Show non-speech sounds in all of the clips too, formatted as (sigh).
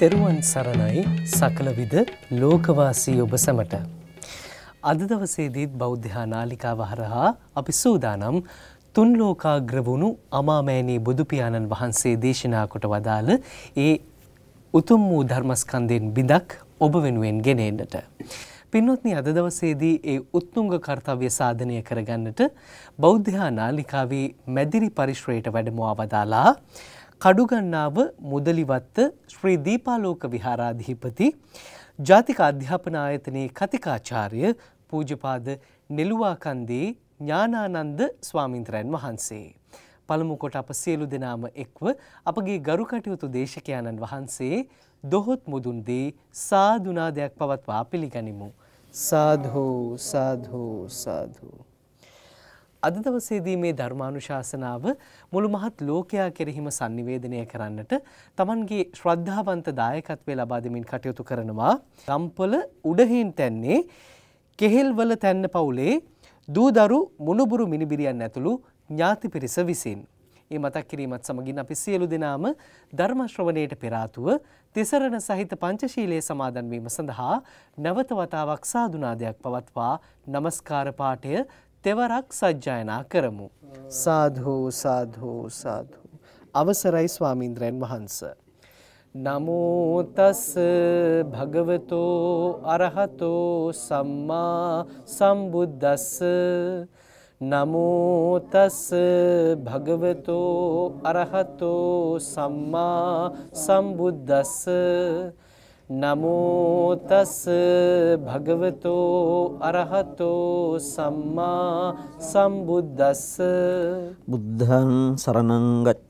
තෙරුවන් සරණයි සකලවිද ලෝකවාසී ඔබ සැමට. අද දවසේදීත් බෞද්ධහා නාලිකාව හරහා අපි සූදානම් තුන් ලෝකාග්‍ර වුණු අමාමෑණී බුදුපියාණන් වහන්සේ දේශනා කොට වදාළ ඒ උතුම් වූ ධර්මස්කන්ධයෙන් බිඳක් ඔබ වෙනුවෙන් ගෙන එන්නට. පින්වත්නි අද දවසේදී ඒ උත්තුංග කර්තව්‍ය සාධනය කරගන්නට බෞද්ධහා නාලිකාවේ මැදිරි පරිශ්‍රයට වැඩමවා වදාලා කඩුගන්නාව මුදලිවත්ත ශ්‍රී දීපාලෝක විහාරාධිපති ජාතික අධ්‍යාපන ආයතනයේ කතිකාචාර්ය පූජපාද නෙළුවාකන්දේ ඥානානන්ද ස්වාමින්ද්‍රයන් වහන්සේ. පළමු කොට අප සියලු දෙනාම එක්ව අපගේ ගරු කටයුතු දේශකයාණන් වහන්සේ දොහොත් මුදුන්දී සාධනාදයක් පවත්වා පිළිගනිමු. සාධෝ සාධෝ සාධූ. අද දවසේදී මේ ධර්මානුශාසනාව මුළු මහත් ලෝකයා කෙරෙහිම sannivedanaya කරන්නට Tamanගේ ශ්‍රද්ධාවන්ත දායකත්වය ලබා දෙමින් කටයුතු කරනවා ගම්පොළ උඩහින් තැන්නේ කෙහෙල්වල තැන්න පවුලේ දූ දරු මුණුබුරු මිනිබිරියන් ඇතුළු ඥාති පිරිස විසින් ඒ මතක් කිරීමත් සමගින් අපි සියලු දෙනාම ධර්ම ශ්‍රවණයට පෙර ආතුව තිසරණ සහිත පංචශීලයේ සමාදන් වීම සඳහා නැවත වතාවක් සාදුනාදයක් පවත්වා নমස්කාර පාඨය තෙවරක් සජ්ජායනා කරමු. සාධෝ සාධෝ සාධෝ. අවසරයි ස්වාමීන්ද්‍රයන් වහන්ස. නමෝතස් භගවතෝ අරහතෝ සම්මා සම්බුද්දස්ස නමෝතස් භගවතෝ අරහතෝ සම්මා සම්බුද්දස්ස නමෝතස් භගවතෝ අරහතෝ සම්මා සම්බුද්දස්ස බුද්ධන් සරණංගච්ච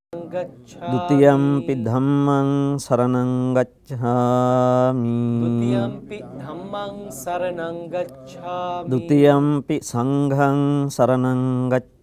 ගච්ඡාමි ဒ ුතියම්පි ධම්මං සරණං ගච්ඡාමි ဒ ුතියම්පි ධම්මං සරණං ගච්ඡාමි ဒ ුතියම්පි සංඝං සරණං ගච්ඡාමි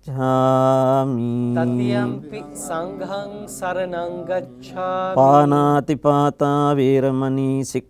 ගච්ඡාමි තතියම්පි සංඝං සරණං ගච්ඡාමි පානාතිපාතා වේරමණී සික්ඛ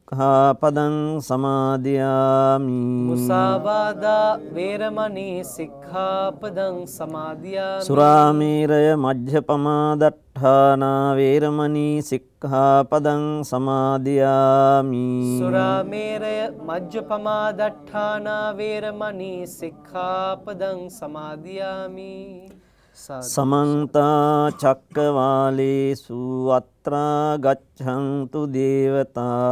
සික්හපදන් සමාධයාමි මුසාවාදා වේරමනී සික්හාපදං සමාධයා සුරාමීරය මජ්්‍ය පමාදට්ඨානාවේරමනී සික්හාපදං සමාධයාමි සුරාමේරය මජ්්‍ය පමාදට්ඨානාවේරමනී සික්හාපදං සමාධයාමි සමන්තා චක්කවාලේසු අත්‍රා ගච්ඡන්තු දේවතා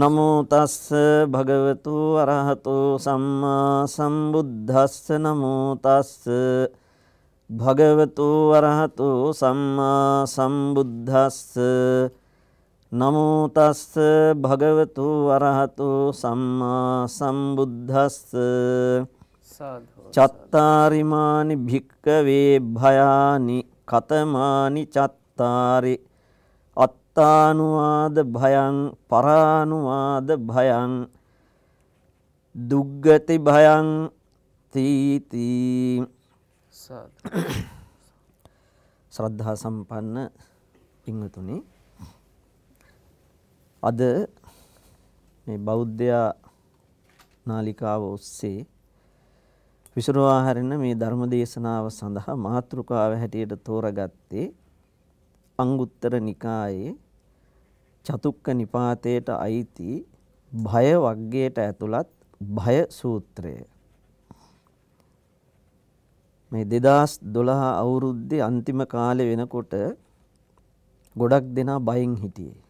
නමෝ තස්ස භගවතු අරහතෝ සම්මා සම්බුද්දස්ස නමෝ තස්ස භගවතු අරහතෝ සම්මා සම්බුද්දස්ස නමෝ තස්ස භගවතු අරහතෝ සම්මා සම්බුද්දස්ස චත්තාරිමානි භික්කවේ භයානි කතමානි චත්තාරි අත්තානුවාද භයං පරානුවාද භයං දුග්ගති භයං තීති ශ්‍රද්ධා සම්පන්න පිංහතුනි අද මේ බෞද්ධයා නාලිකාව ඔස්සේ විසුරුවා හැරෙන මේ ධර්ම දේශනාව සඳහා මාතෘකාව හැටියට තෝරගත්තේ අංගුත්තර නිකායේ චතුක්ක නිපාතයට අයිති භය වග්ගයට ඇතුළත් භය සූත්‍රය. මේ 2012 අවුරුද්දේ අන්තිම කාලේ වෙනකොට ගොඩක් දෙනා බයෙන් හිටියේ.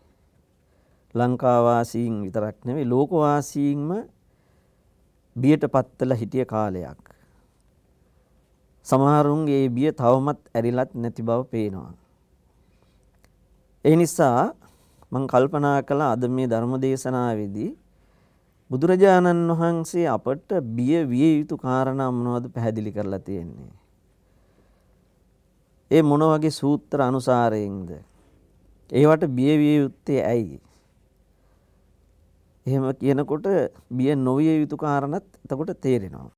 ලංකාවාසීන් විතරක් නෙවෙයි ලෝකවාසීන්ම බියට පත්වලා හිටිය කාලයක්. සමහරුන්ගේ බිය තවමත් ඇරිලත් නැති බව පේනවා. ඒ නිසා මම කල්පනා කළා අද මේ ධර්ම දේශනාවේදී බුදුරජාණන් වහන්සේ අපට බිය විය යුතු කාරණා මොනවද පැහැදිලි කරලා තියෙන්නේ? ඒ මොන වගේ සූත්‍ර අනුසාරයෙන්ද? ඒවට බිය විය යුත්තේ ඇයි? එහෙම කියනකොට බිය නොවිය යුතු කාරණත් එතකොට තේරෙනවා.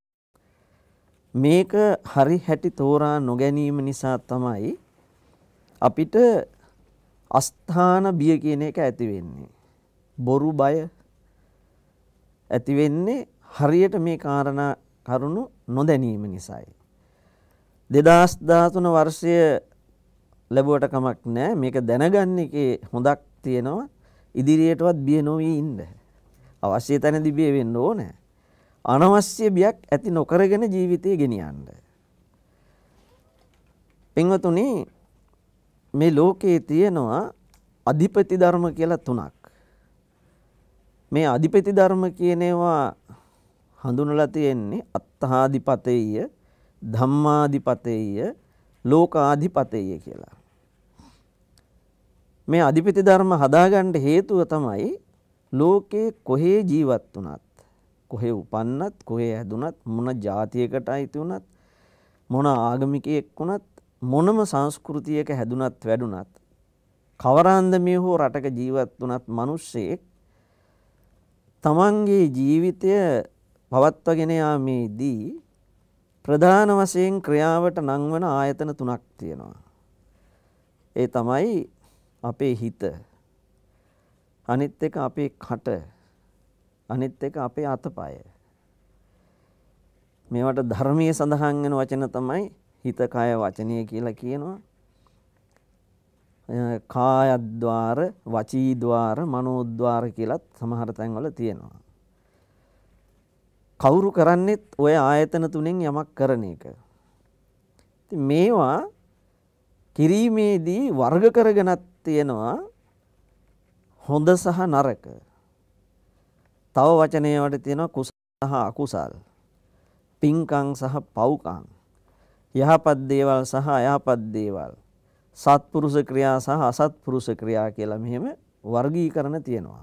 මේක හරි හැටි තෝරා නොගැනීම නිසා තමයි අපිට අස්ථාන බිය කියන එක ඇති වෙන්නේ. බොරු බය ඇති වෙන්නේ හරියට මේ කාරණා කරුණු නොදැනීම නිසායි. 2013 වර්ෂය ලැබුවට කමක් නැහැ. මේක දැනගන්න එකේ හොඳක් තියෙනවා. ඉදිරියටවත් බිය නොවී ඉන්න. අවශ්‍ය තැනදී බිය වෙන්න ඕනේ. අනවශ්‍ය බියක් ඇති නොකරගෙන ජීවිතය ගෙනියන්න. පින්වතුනි මේ ලෝකයේ තියෙනවා අධිපති ධර්ම කියලා තුනක්. මේ අධිපති ධර්ම කියනවා හඳුනලා තියෙන්නේ අත්තහාධිපතෙය, ධම්මාධිපතෙය, ලෝකාධිපතෙය කියලා. මේ අධිපති ධර්ම හදාගන්න හේතුව තමයි ලෝකේ කොහේ ජීවත් වුණත් කොහේ උපන්නත් කොහේ හැදුනත් මොන જાතියකට අයිති වුණත් මොන ආගමිකයෙක් වුණත් මොනම සංස්කෘතියක හැදුනත් වැඩුණත් කවරන්දමේ හෝ රටක ජීවත් වනත් මිනිස්සෙක් තමන්ගේ ජීවිතය පවත්වාගෙන යාමේදී ප්‍රධාන වශයෙන් ක්‍රියාවට නංවන ආයතන තුනක් තියෙනවා. ඒ තමයි අපේ හිත. අනිත් එක අපේ කට. අනිත් එක අපේ අතපය. මේවට ධර්මයේ සඳහන් වෙන වචන තමයි හිතකය වචනය කියලා කියනවා. කායද්වාර වචීද්වාර මනෝද්වාර කියලත් සමහර තැන්වල තියෙනවා. කවුරු කරන්නෙත් ඔය ආයතන තුනෙන් යමක් කරන එක. මේවා කිරීමේදී වර්ග කරගෙනත් තියෙනවා හොඳ සහ නරක. තව වචනයවට තියෙනවා කුසල සහ අකුසල්. පින්කං සහ පව්කං. යහපත් දේවල් සහ අයහපත් දේවල් සත්පුරුෂ ක්‍රියා සහ අසත්පුරුෂ ක්‍රියා කියලා මෙහෙම වර්ගීකරණ තියෙනවා.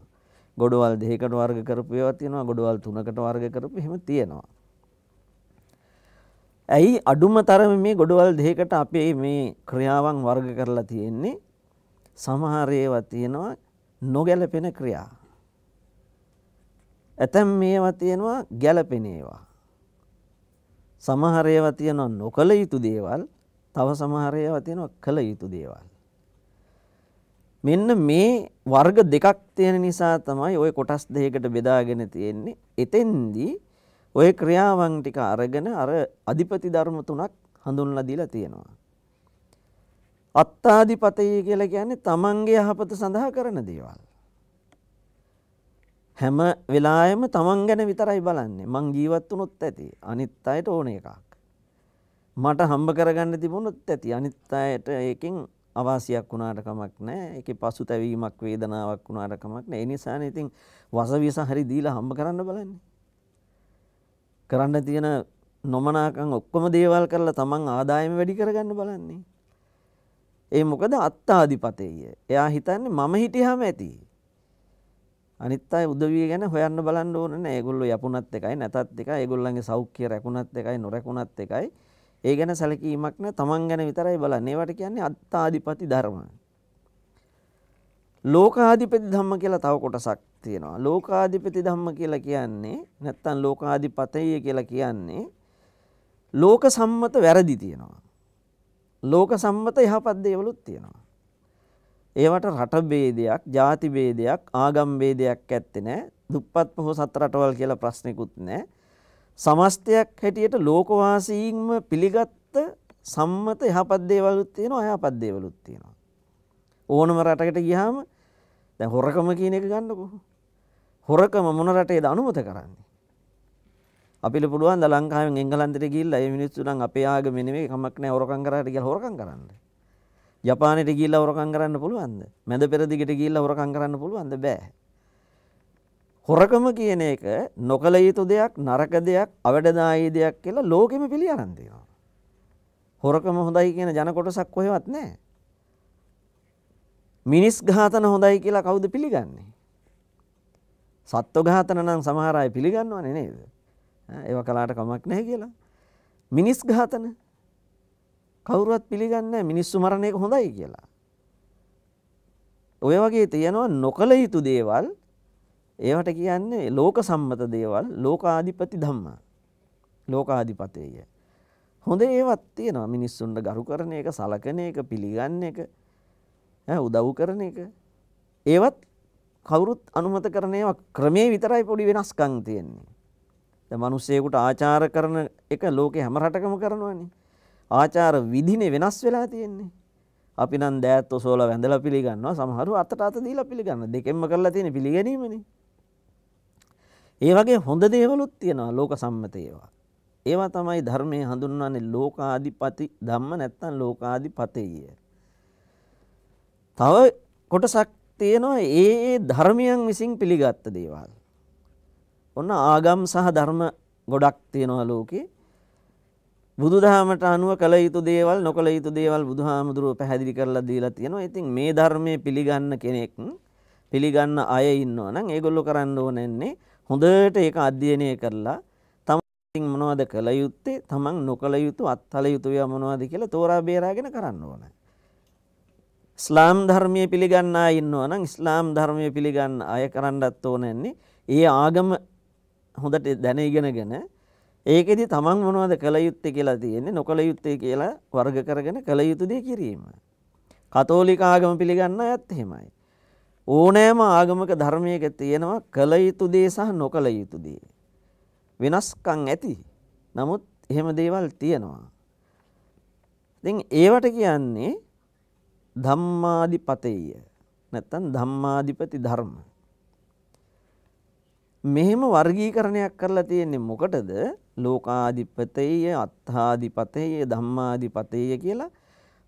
ගොඩවල් දෙකකට වර්ග කරපු ඒවා තියෙනවා, ගොඩවල් තුනකට වර්ග කරපු එහෙම තියෙනවා. ඇයි අඩුම තරම මේ ගොඩවල් දෙකකට අපේ මේ ක්‍රියාවන් වර්ග කරලා තියෙන්නේ? සමහර ඒවා තියෙනවා නොගැලපෙන ක්‍රියා. ඇතැම් මේවා තියෙනවා ගැලපෙන ඒවා. සමහර ඒවා තියෙනවා නොකල යුතු දේවල් තව සමහර ඒවා තියෙනවා කළ යුතු දේවල් මෙන්න මේ වර්ග දෙකක් තියෙන නිසා තමයි ওই කොටස් දෙකකට බෙදාගෙන තියෙන්නේ එතෙන්දී ওই ක්‍රියාවන් ටික අරගෙන අර අධිපති ධර්ම තුනක් හඳුන්ලා දීලා තියෙනවා අත්තාධිපතයි කියලා කියන්නේ තමන්ගේ යහපත සඳහා කරන දේවල් හැම වෙලායම තමන් ගැන විතරයි බලන්නේ මං ජීවත් වනොත් ඇති අනිත් අයට ඕන එකක්. මට හම්බ කරගන්න තිබුණොත් ඇති අනිත් අයට ඒකින් අවාසියක් වුණාටකමක් නෑ එක පසු තැවීමක් වේදනාවක් වුණාටකමක් නෑ එනිසාන ඉතින් වසවිස හරි දීලා හම්බ කරන්න බලන්නේ. කරන්න තියෙන නොමනාකං ඔක්කොම දේවල් කරලා තමන් ආදායම වැඩි කරගන්න බලන්නේ. ඒ මොකද අත්තාධිපතය එයා හිතන්නේ මම හිටියහම ඇති අනිත් අය උදවිය ගැන හොයන්න බලන්න ඕන නෑ. ඒගොල්ලෝ යපුණත් එකයි නැතත් එකයි. ඒගොල්ලන්ගේ සෞඛ්‍ය රැකුණත් එකයි නොරැකුණත් එකයි. ඒ ගැන සැලකීමක් නෑ. Taman ගැන විතරයි බලන්නේ. ඒවට කියන්නේ අත්තාධිපති ධර්ම. ලෝකාධිපති ධම්ම කියලා තව කොටසක් තියෙනවා. ලෝකාධිපති ධම්ම කියලා කියන්නේ නැත්තම් ලෝකාධිපතය කියලා කියන්නේ ලෝක සම්මත වැරදි තියෙනවා. ලෝක සම්මත යහපත් දේවලුත් තියෙනවා. ඒවට රට ભેදයක්, ಜಾති ભેදයක්, ආගම් ભેදයක් ඇත්තේ නැහැ. දුප්පත් පොහොසත් රටවල් කියලා ප්‍රශ්නිකුත් නැහැ. සමස්තයක් හැටියට ලෝකවාසීන්ම පිළිගත්ත සම්මත යහපත් දේවලුත් තියෙනවා, අයහපත් දේවලුත් තියෙනවා. ඕනම රටකට ගියාම දැන් හොරකම කියන එක ගන්නකො. හොරකම මොන රටේද අනුමත කරන්නේ? අපිට පුළුවන් ද ලංකාවෙන් එංගලන්තෙට ගිහිල්ලා මේ මිනිස්සු නම් අපේ ආගම නෙමෙයි කමක් නැහැ හොරකම් කරාට කියලා හොරකම් කරන්නේ. ජපානයට ගිහිල්ලා හොරකම් කරන්න පුළුවන්ද? මැද පෙරදිගට ගිහිල්ලා හොරකම් කරන්න පුළුවන්ද? බෑ. හොරකම කියන එක නොකල යුතු දෙයක්, නරක දෙයක්, අවඩදායී දෙයක් කියලා ලෝකෙම පිළි අරන් දෙනවා. හොරකම හොඳයි කියන ජන කොටසක් කොහෙවත් නැහැ. මිනිස් ඝාතන හොඳයි කියලා කවුද පිළිගන්නේ? සත්ව ඝාතන නම් සමහර අය පිළිගන්නවනේ නේද? ඒව කලාට කමක් නැහැ කියලා. මිනිස් ඝාතන කවුරුවත් පිළිගන්නේ මිනිස්සු මරණ එක හොඳයි කියලා. ඔය වගේ තියෙනවා නොකල යුතු දේවල් ඒවට කියන්නේ ලෝක සම්මත දේවල් ලෝකාධිපති ධම්ම. ලෝකාධිපතේය. හොඳ ඒවත් තියෙනවා මිනිස්සුන්ට ගරු කරන එක සලකන එක පිළිගන්න එක උදව් කරන එක. ඒවත් කවුරුත් අනුමත කරනේවා ක්‍රමේ විතරයි පොඩි වෙනස්කම් තියෙන්නේ. දැන් මිනිස්සෙකුට ආචාර කරන එක ලෝකේ හැම රටකම කරනවනේ. ආචාර විධිනේ වෙනස් වෙලා තියෙන්නේ. අපි නම් දෑත් ඔසෝලා වැඳලා පිළිගන්නවා සමහරු අතට අත දීලා පිළිගන්නවා දෙකෙන්ම කරලා තියෙන පිළිගැනීමනේ. ඒ වගේ හොඳ දේවලුත් තියෙනවා ලෝක සම්මත ඒවා. ඒවා තමයි ධර්මයේ හඳුන්වන්නේ ලෝකාධිපති ධම්ම නැත්නම් ලෝකාධිපතේය. තව කොටසක් තියෙනවා ඒ ඒ ධර්මයන් විසින් පිළිගත් දේවල්. ඔන්න ආගම් සහ ධර්ම ගොඩක් තියෙනවා ලෝකේ. බුදුදහමට අනුව කළ යුතු දේවල් නොකළ යුතු දේවල් බුදුහාමුදුරුව පැහැදිලි කරලා දීලා තියෙනවා. ඉතින් මේ ධර්මයේ පිළිගන්න කෙනෙක් පිළිගන්න අය ඉන්නවා නම් ඒගොල්ලෝ කරන්න ඕනෙන්නේ හොඳට ඒක අධ්‍යයනය කරලා තමන් මොනවද කළ යුත්තේ තමන් නොකළ යුතු අත්හල යුතු ඒවා මොනවද කියලා තෝරා බේරාගෙන කරන්න ඕන. ඉස්ලාම් ධර්මයේ පිළිගන්න අය ඉන්නවා නම් ඉස්ලාම් ධර්මයේ පිළිගන්න අය කරන්නත් ඕනෙන්නේ ඒ ආගම හොඳට දැන ඉගෙනගෙන ඒකෙදි තමන් මොනවද කළ යුත්තේ කියලා තියෙන්නේ නොකළ යුත්තේ කියලා වර්ග කරගෙන කළ යුතු දේ කිරීම. කතෝලික ආගම පිළිගන්න අයත් එහෙමයි. ඕනෑම ආගමක ධර්මයක තියෙනවා කළ යුතු දේ සහ නොකළ යුතු දේ. වෙනස්කම් ඇති. නමුත් එහෙම දේවල් තියෙනවා. ඉතින් ඒවට කියන්නේ ධම්මාධිපතෙය. නැත්තම් ධම්මාධිපති ධර්ම. මෙහෙම වර්ගීකරණයක් කරලා තියෙන්නේ මොකටද ලෝකාධිපතය අත්හාධිපතය ධම්මාධිපතය කියලා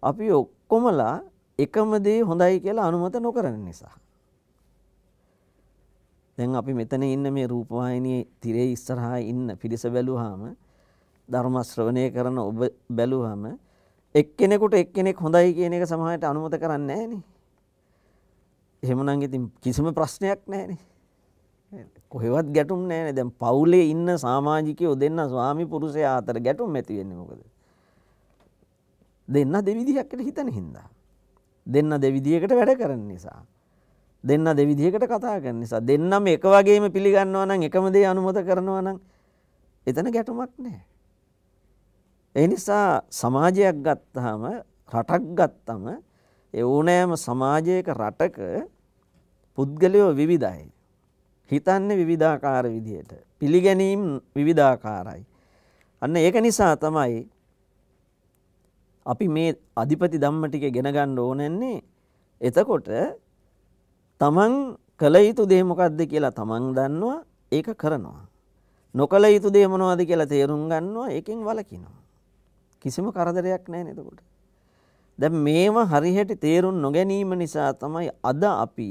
අපි ඔක්කොමලා එකම දේ හොඳයි කියලා අනුමත නොකරන නිසා. දැන් අපි මෙතන ඉන්න මේ රූපවාහිනී තිරේ ඉස්සරහා ඉන්න පිරිස බැලුවාම ධර්ම ශ්‍රවණය කරන ඔබ බැලුවාම එක්කෙනෙකුට එක්කෙනෙක් හොඳයි කියන එක සමාජයට අනුමත කරන්නේ නැහැ නේ. එහෙමනම් ඉතින් කිසිම ප්‍රශ්නයක් නැහැ නේ. කොහෙවත් ගැටුම් නෑන දැන් පවුලේ ඉන්න සාමාජිකයෝ දෙන්න ස්වාමි පුරුෂය අතර ගැටුම් ඇතිවෙන්නේ මොකද. දෙන්න දෙවිදිහක්කට හිතන හින්දා. දෙන්න දෙවිදිහකට වැඩ කරන නිසා. දෙන්න දෙවිදිහකට කතා කරන නිසා දෙන්නම එක වගේම පිළිගන්නවා නම් එකම දේ අනුමත කරනවා නම් එතන ගැටුමක් නෑ. ඒ නිසා සමාජයක් ගත්තාම රටක් ගත්තම ඒ ඕනෑම සමාජයක රටක පුද්ගලයෝ විවිධයි. හිතන්නේ විවිධාකාර විදිහට. පිළිගැනීම් විවිධාකාරයි. අන්න ඒක නිසා තමයි අපි මේ අධිපති ධම්ම ටික ගෙන ගන්න ඕනෙන්නේ එතකොට තමන් කළ යුතු දේ මොකක්ද කියලා තමන් දන්නවා ඒක කරනවා. නොකළ යුතු දේ මොනවද කියලා තේරුම් ගන්නවා ඒකෙන් වලකිනවා. කිසිම කරදරයක් නැහැ නේද උඩ. දැන් මේව හරියට තේරුම් නොගැනීම නිසා තමයි අද අපි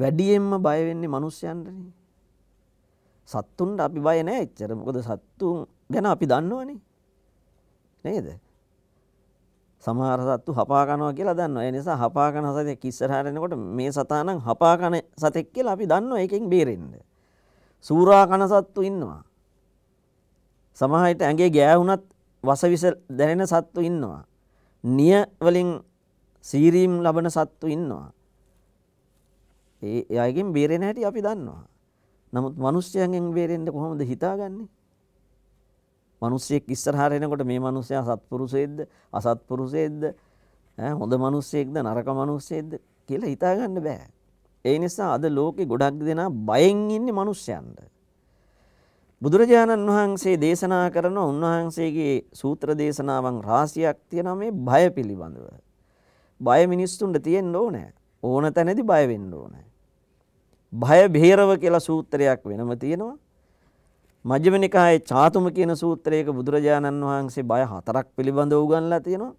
වැඩියෙන්ම බය වෙන්නේ මිනිස්යන්ටනේ. සත්තුන්ට අපි බය නෑ එච්චර. මොකද සත්තුන් ගැන අපි දන්නවනේ. නේද? සමහර සත්තු හපා කනවා කියලා දන්නවා. ඒ නිසා හපා කන සතෙක් ඉස්සරහට එනකොට මේ සතා නම් හපා කන සතෙක් කියලා අපි දන්නවා. ඒකෙන් බේරෙන්න. සූරා කන සත්තු ඉන්නවා. සමහර විට ඇඟේ ගෑවුනත් වසවිස දැනෙන සත්තු ඉන්නවා. නිය වලින් සීරීම් ලබන සත්තු ඉන්නවා. ඒ අයගෙන් බේරෙන හැටි අපි දන්නවා. නමුත් මිනිස්යන්ගෙන් බේරෙන්න කොහොමද හිතාගන්නේ? මිනිස්සෙක් ඉස්සරහට එනකොට මේ මිනිස්සයා සත්පුරුෂයෙක්ද අසත්පුරුෂයෙක්ද හොඳ මිනිස්සෙක්ද නරක මිනිස්සෙක්ද කියලා හිතාගන්න බෑ. ඒ නිසා අද ලෝකේ ගොඩක් දෙනා බයෙන් ඉන්නේ මිනිස්යන්ට. බුදුරජාණන් වහන්සේ දේශනා කරන උන්වහන්සේගේ සූත්‍ර දේශනාවන් රාශියක් තියෙනවා මේ බය පිළිබඳව. බය මිනිස්සුන්ට තියෙන්න ඕනේ. ඕන තැනදී බය වෙන්න ඕනේ. භය භේරව කියලා සූත්‍රයක් වෙනම තියෙනවා. මජ්ක්‍ධිම නිකායේ චාතුම කියන සූත්‍රයක බුදුරජාණන් වහන්සේ බය හතරක් පිළිබඳව උගන්ලා තියෙනවා.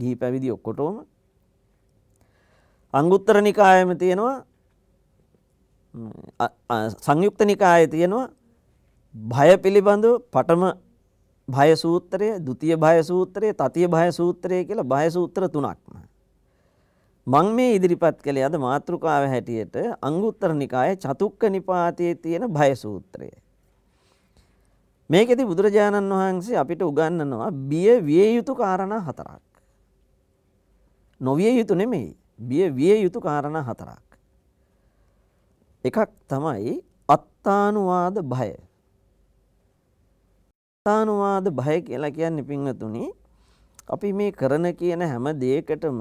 ගිහි පැවිදි ඔක්කොටම. අංගුත්තර නිකායෙම තියෙනවා සංයුක්ත නිකායේ තියෙනවා භය පිළිබඳව පඨම භය සූත්‍රය, ဒုတိ ය භය සූත්‍රය, තතිය භය සූත්‍රය කියලා භය සූත්‍ර තුනක්ම. මං මේ ඉදිරිපත් කළේ අද මාතෘකාව හැටියට අංගුත්තර නිකායේ චතුක්ක නිපාතයේ තියෙන භය සූත්‍රය. මේකෙදි බුදුරජාණන් වහන්සේ අපිට උගන්වනවා බිය විය යුතු කාරණා හතරක්. නොවිය යුතු නෙමෙයි. බිය විය යුතු කාරණා හතරක්. එකක් තමයි අත්තානුවාද භය. අත්තානුවාද භය කියලා කියන්නේ පින්වතුනි අපි මේ කරන කියන හැම දෙයකටම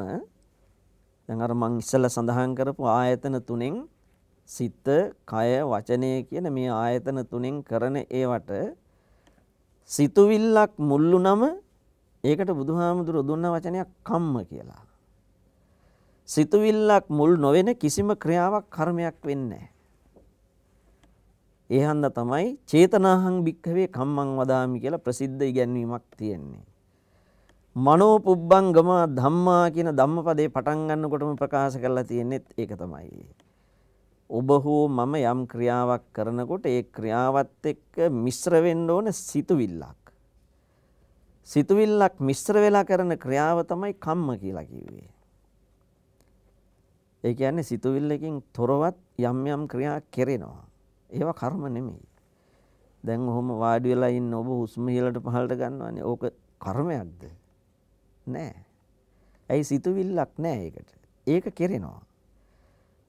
දැන් අර මං ඉස්සෙල්ලා සඳහන් කරපු ආයතන තුනෙන් සිත, කය, වචනය කියන මේ ආයතන තුනෙන් කරන ඒවට සිතුවිල්ලක් මුල්ලු නම ඒකට බුදුහාමුදුරු දුන්න වචනයක් කම්ම කියලා. සිතුවිල්ලක් මුල් නොවන කිසිම ක්‍රියාවක් කර්මයක් වෙන්නේ නැහැ. ඒ හන්දා තමයි චේතනාහං භික්ඛවේ කම්මං වදාමි කියලා ප්‍රසිද්ධ ඉගැන්වීමක් තියෙන්නේ. මනෝ පුබ්බංගම ධම්මා කියන ධම්මපදේ පටන් ගන්නකොටම ප්‍රකාශ කරලා තියෙන්නේ ඒක තමයි. ඔබ හෝ මම යම් ක්‍රියාවක් කරනකොට ඒ ක්‍රියාවත් එක්ක මිශ්‍ර වෙන්න ඕන සිතුවිල්ලක්. සිතුවිල්ලක් මිශ්‍ර වෙලා කරන ක්‍රියාව තමයි කම්ම කියලා කිව්වේ. ඒ කියන්නේ සිතුවිල්ලකින් තොරවත් යම් යම් ක්‍රියා කෙරෙනවා. ඒවා කර්ම නෙමෙයි. දැන් ඔහොම වාඩි වෙලා ඉන්න ඔබ හුස්ම ඉහළට පහළට ගන්නවනේ. ඕක කර්මයක්ද? නැහැ. ඇයි සිතුවිල්ලක් නැහැ ඒකට. ඒක කෙරෙනවා.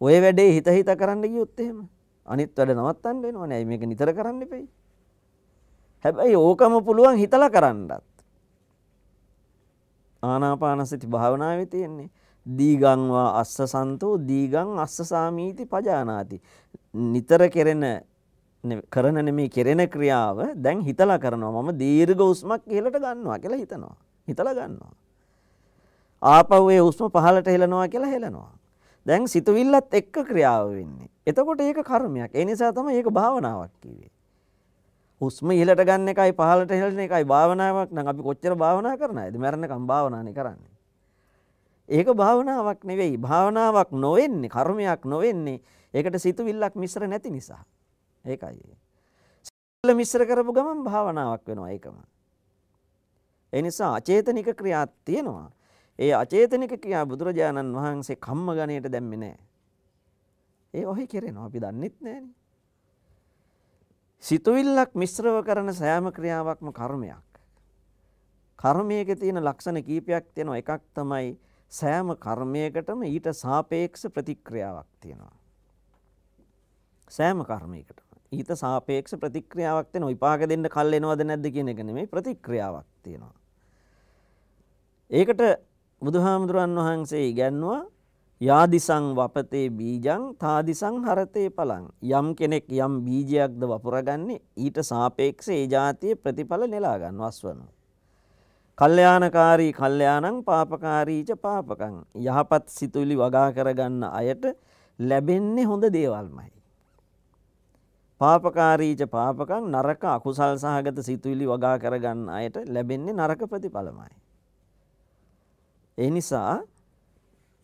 ඔය වැඩේ හිත හිත කරන්න ගියොත් එහෙම අනිත් වැඩ නවත්තන්න වෙනවනේ. ඇයි මේක නිතර කරන්න එපයි. හැබැයි ඕකම පුළුවන් හිතලා කරන්නත්. ආනාපානසති භාවනාවේ තියෙන්නේ දීගංවා අස්ස සන්තෝ දීගං අස්ස සාමීති පජානාති. නිතර කෙරෙන කරන නෙමේ කෙරෙන ක්‍රියාව දැන් හිතලා කරනවා මම දීර්ඝ උස්මක් ඉහලට ගන්නවා කියලා හිතනවා. හිතලා ගන්නවා. ආපහු ඒ හුස්ම පහළට හෙලනවා කියලා හෙලනවා. දැන් සිතුවිල්ලත් එක්ක ක්‍රියාව වෙන්නේ. එතකොට ඒක කර්මයක්. ඒ නිසා තමයි ඒක භාවනාවක් කිව්වේ. හුස්ම ඉහළට ගන්න එකයි පහළට හෙලන එකයි භාවනාවක් නම් අපි කොච්චර භාවනා කරනයිද මැරෙනකම් භාවනානේ කරන්නේ. ඒක භාවනාවක් නෙවෙයි. භාවනාවක් නොවෙන්නේ කර්මයක් නොවෙන්නේ. ඒකට සිතුවිල්ලක් මිශ්‍ර නැති නිසා. ඒකයි. සිතුවිල්ල මිශ්‍ර කරපු ගමන් භාවනාවක් වෙනවා ඒකම. ඒ නිසා අචේතනික ක්‍රියාත් තියෙනවා. ඒ අචේතනික කියා බුදුරජාණන් වහන්සේ කම්ම ගණයට දැම්මේ නෑ. ඒ ඔහි කෙරෙනවා අපි දන්නෙත් නෑන. සිතුවිල්ලක් මිශ්‍රව කරන සෑම ක්‍රියාවක්ම කර්මයක්. කර්මයක තියෙන ලක්ෂණ කීපයක් තියෙනවා එකක් තමයි සෑම කර්මයකටම ඊට සාපේක්ෂ ප්‍රතික්‍රියාවක් තියෙනවා. සෑම කර්මයකට ඊට සාපේක්ෂ ප්‍රතික්‍රියාවක් තියෙනවා විපාක දෙන්න කල් එනවද නැද්ද කියන එක නෙමෙයි ප්‍රතික්‍රියාවක් තියෙනවා. ඒකට බුදුහාමුදුරන් වහන්සේ ඉගැන්වුවා යාදිසං වපතේ බීජං තාදිසං හරතේ පලං යම් කෙනෙක් යම් බීජයක්ද වපුරගන්නේ ඊට සාපේක්ෂ ඒ જાතිය ප්‍රතිඵල නෙලා ගන්නවස් වෙනවා. කල්යාණකාරී කල්යාණං පාපකාරීච පාපකං යහපත් සිතුවිලි වගා කරගන්න අයට ලැබෙන්නේ හොඳ දේවල්මයි. පාපකාරීච පාපකං නරක අකුසල් සහගත සිතුවිලි වගා කරගන්න අයට ලැබෙන්නේ නරක ප්‍රතිඵලමයි. ඒ නිසා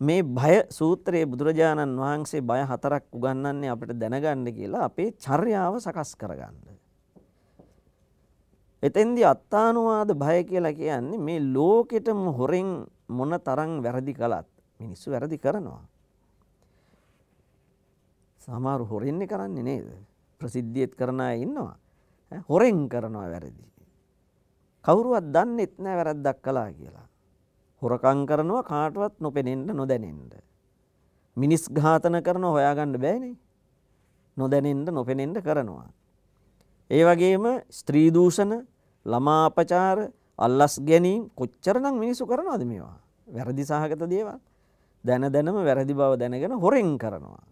මේ භය සූත්‍රයේ බුදුරජාණන් වහන්සේ බය හතරක් උගන්වන්නේ අපිට දැනගන්න කියලා අපේ චර්යාව සකස් කරගන්න. එතෙන්දි අත්තානුවාද භය කියලා කියන්නේ මේ ලෝකෙටම හොරෙන් මොන තරම් වැරදි කළත් මිනිස්සු වැරදි කරනවා. සමහරු හොරෙන්නේ කරන්නේ නේද? ප්‍රසිද්ධියත් කරන අය ඉන්නවා. හොරෙන් කරනවා වැරදි. කවුරුවත් දන්නෙත් නෑ වැරද්දක් කළා කියලා. හොරකං කරනවා කාටවත් නොපෙනෙන්ට නොදැනෙන්ට. මිනිස් ඝාතන කරන හොයාගන්න බෑනේ නොදැනෙන්ට නොපෙනෙන්ට කරනවා. ඒ වගේම ස්ත්‍රීදූෂණ ළමාපචාර අල්ලස් ගැනීම් කොච්චරනම් මිනිසු කරනවද මේවා. වැරදි සහගත දේවල් දැන දැනම වැරදි බව දැනගෙන හොරෙන් කරනවා.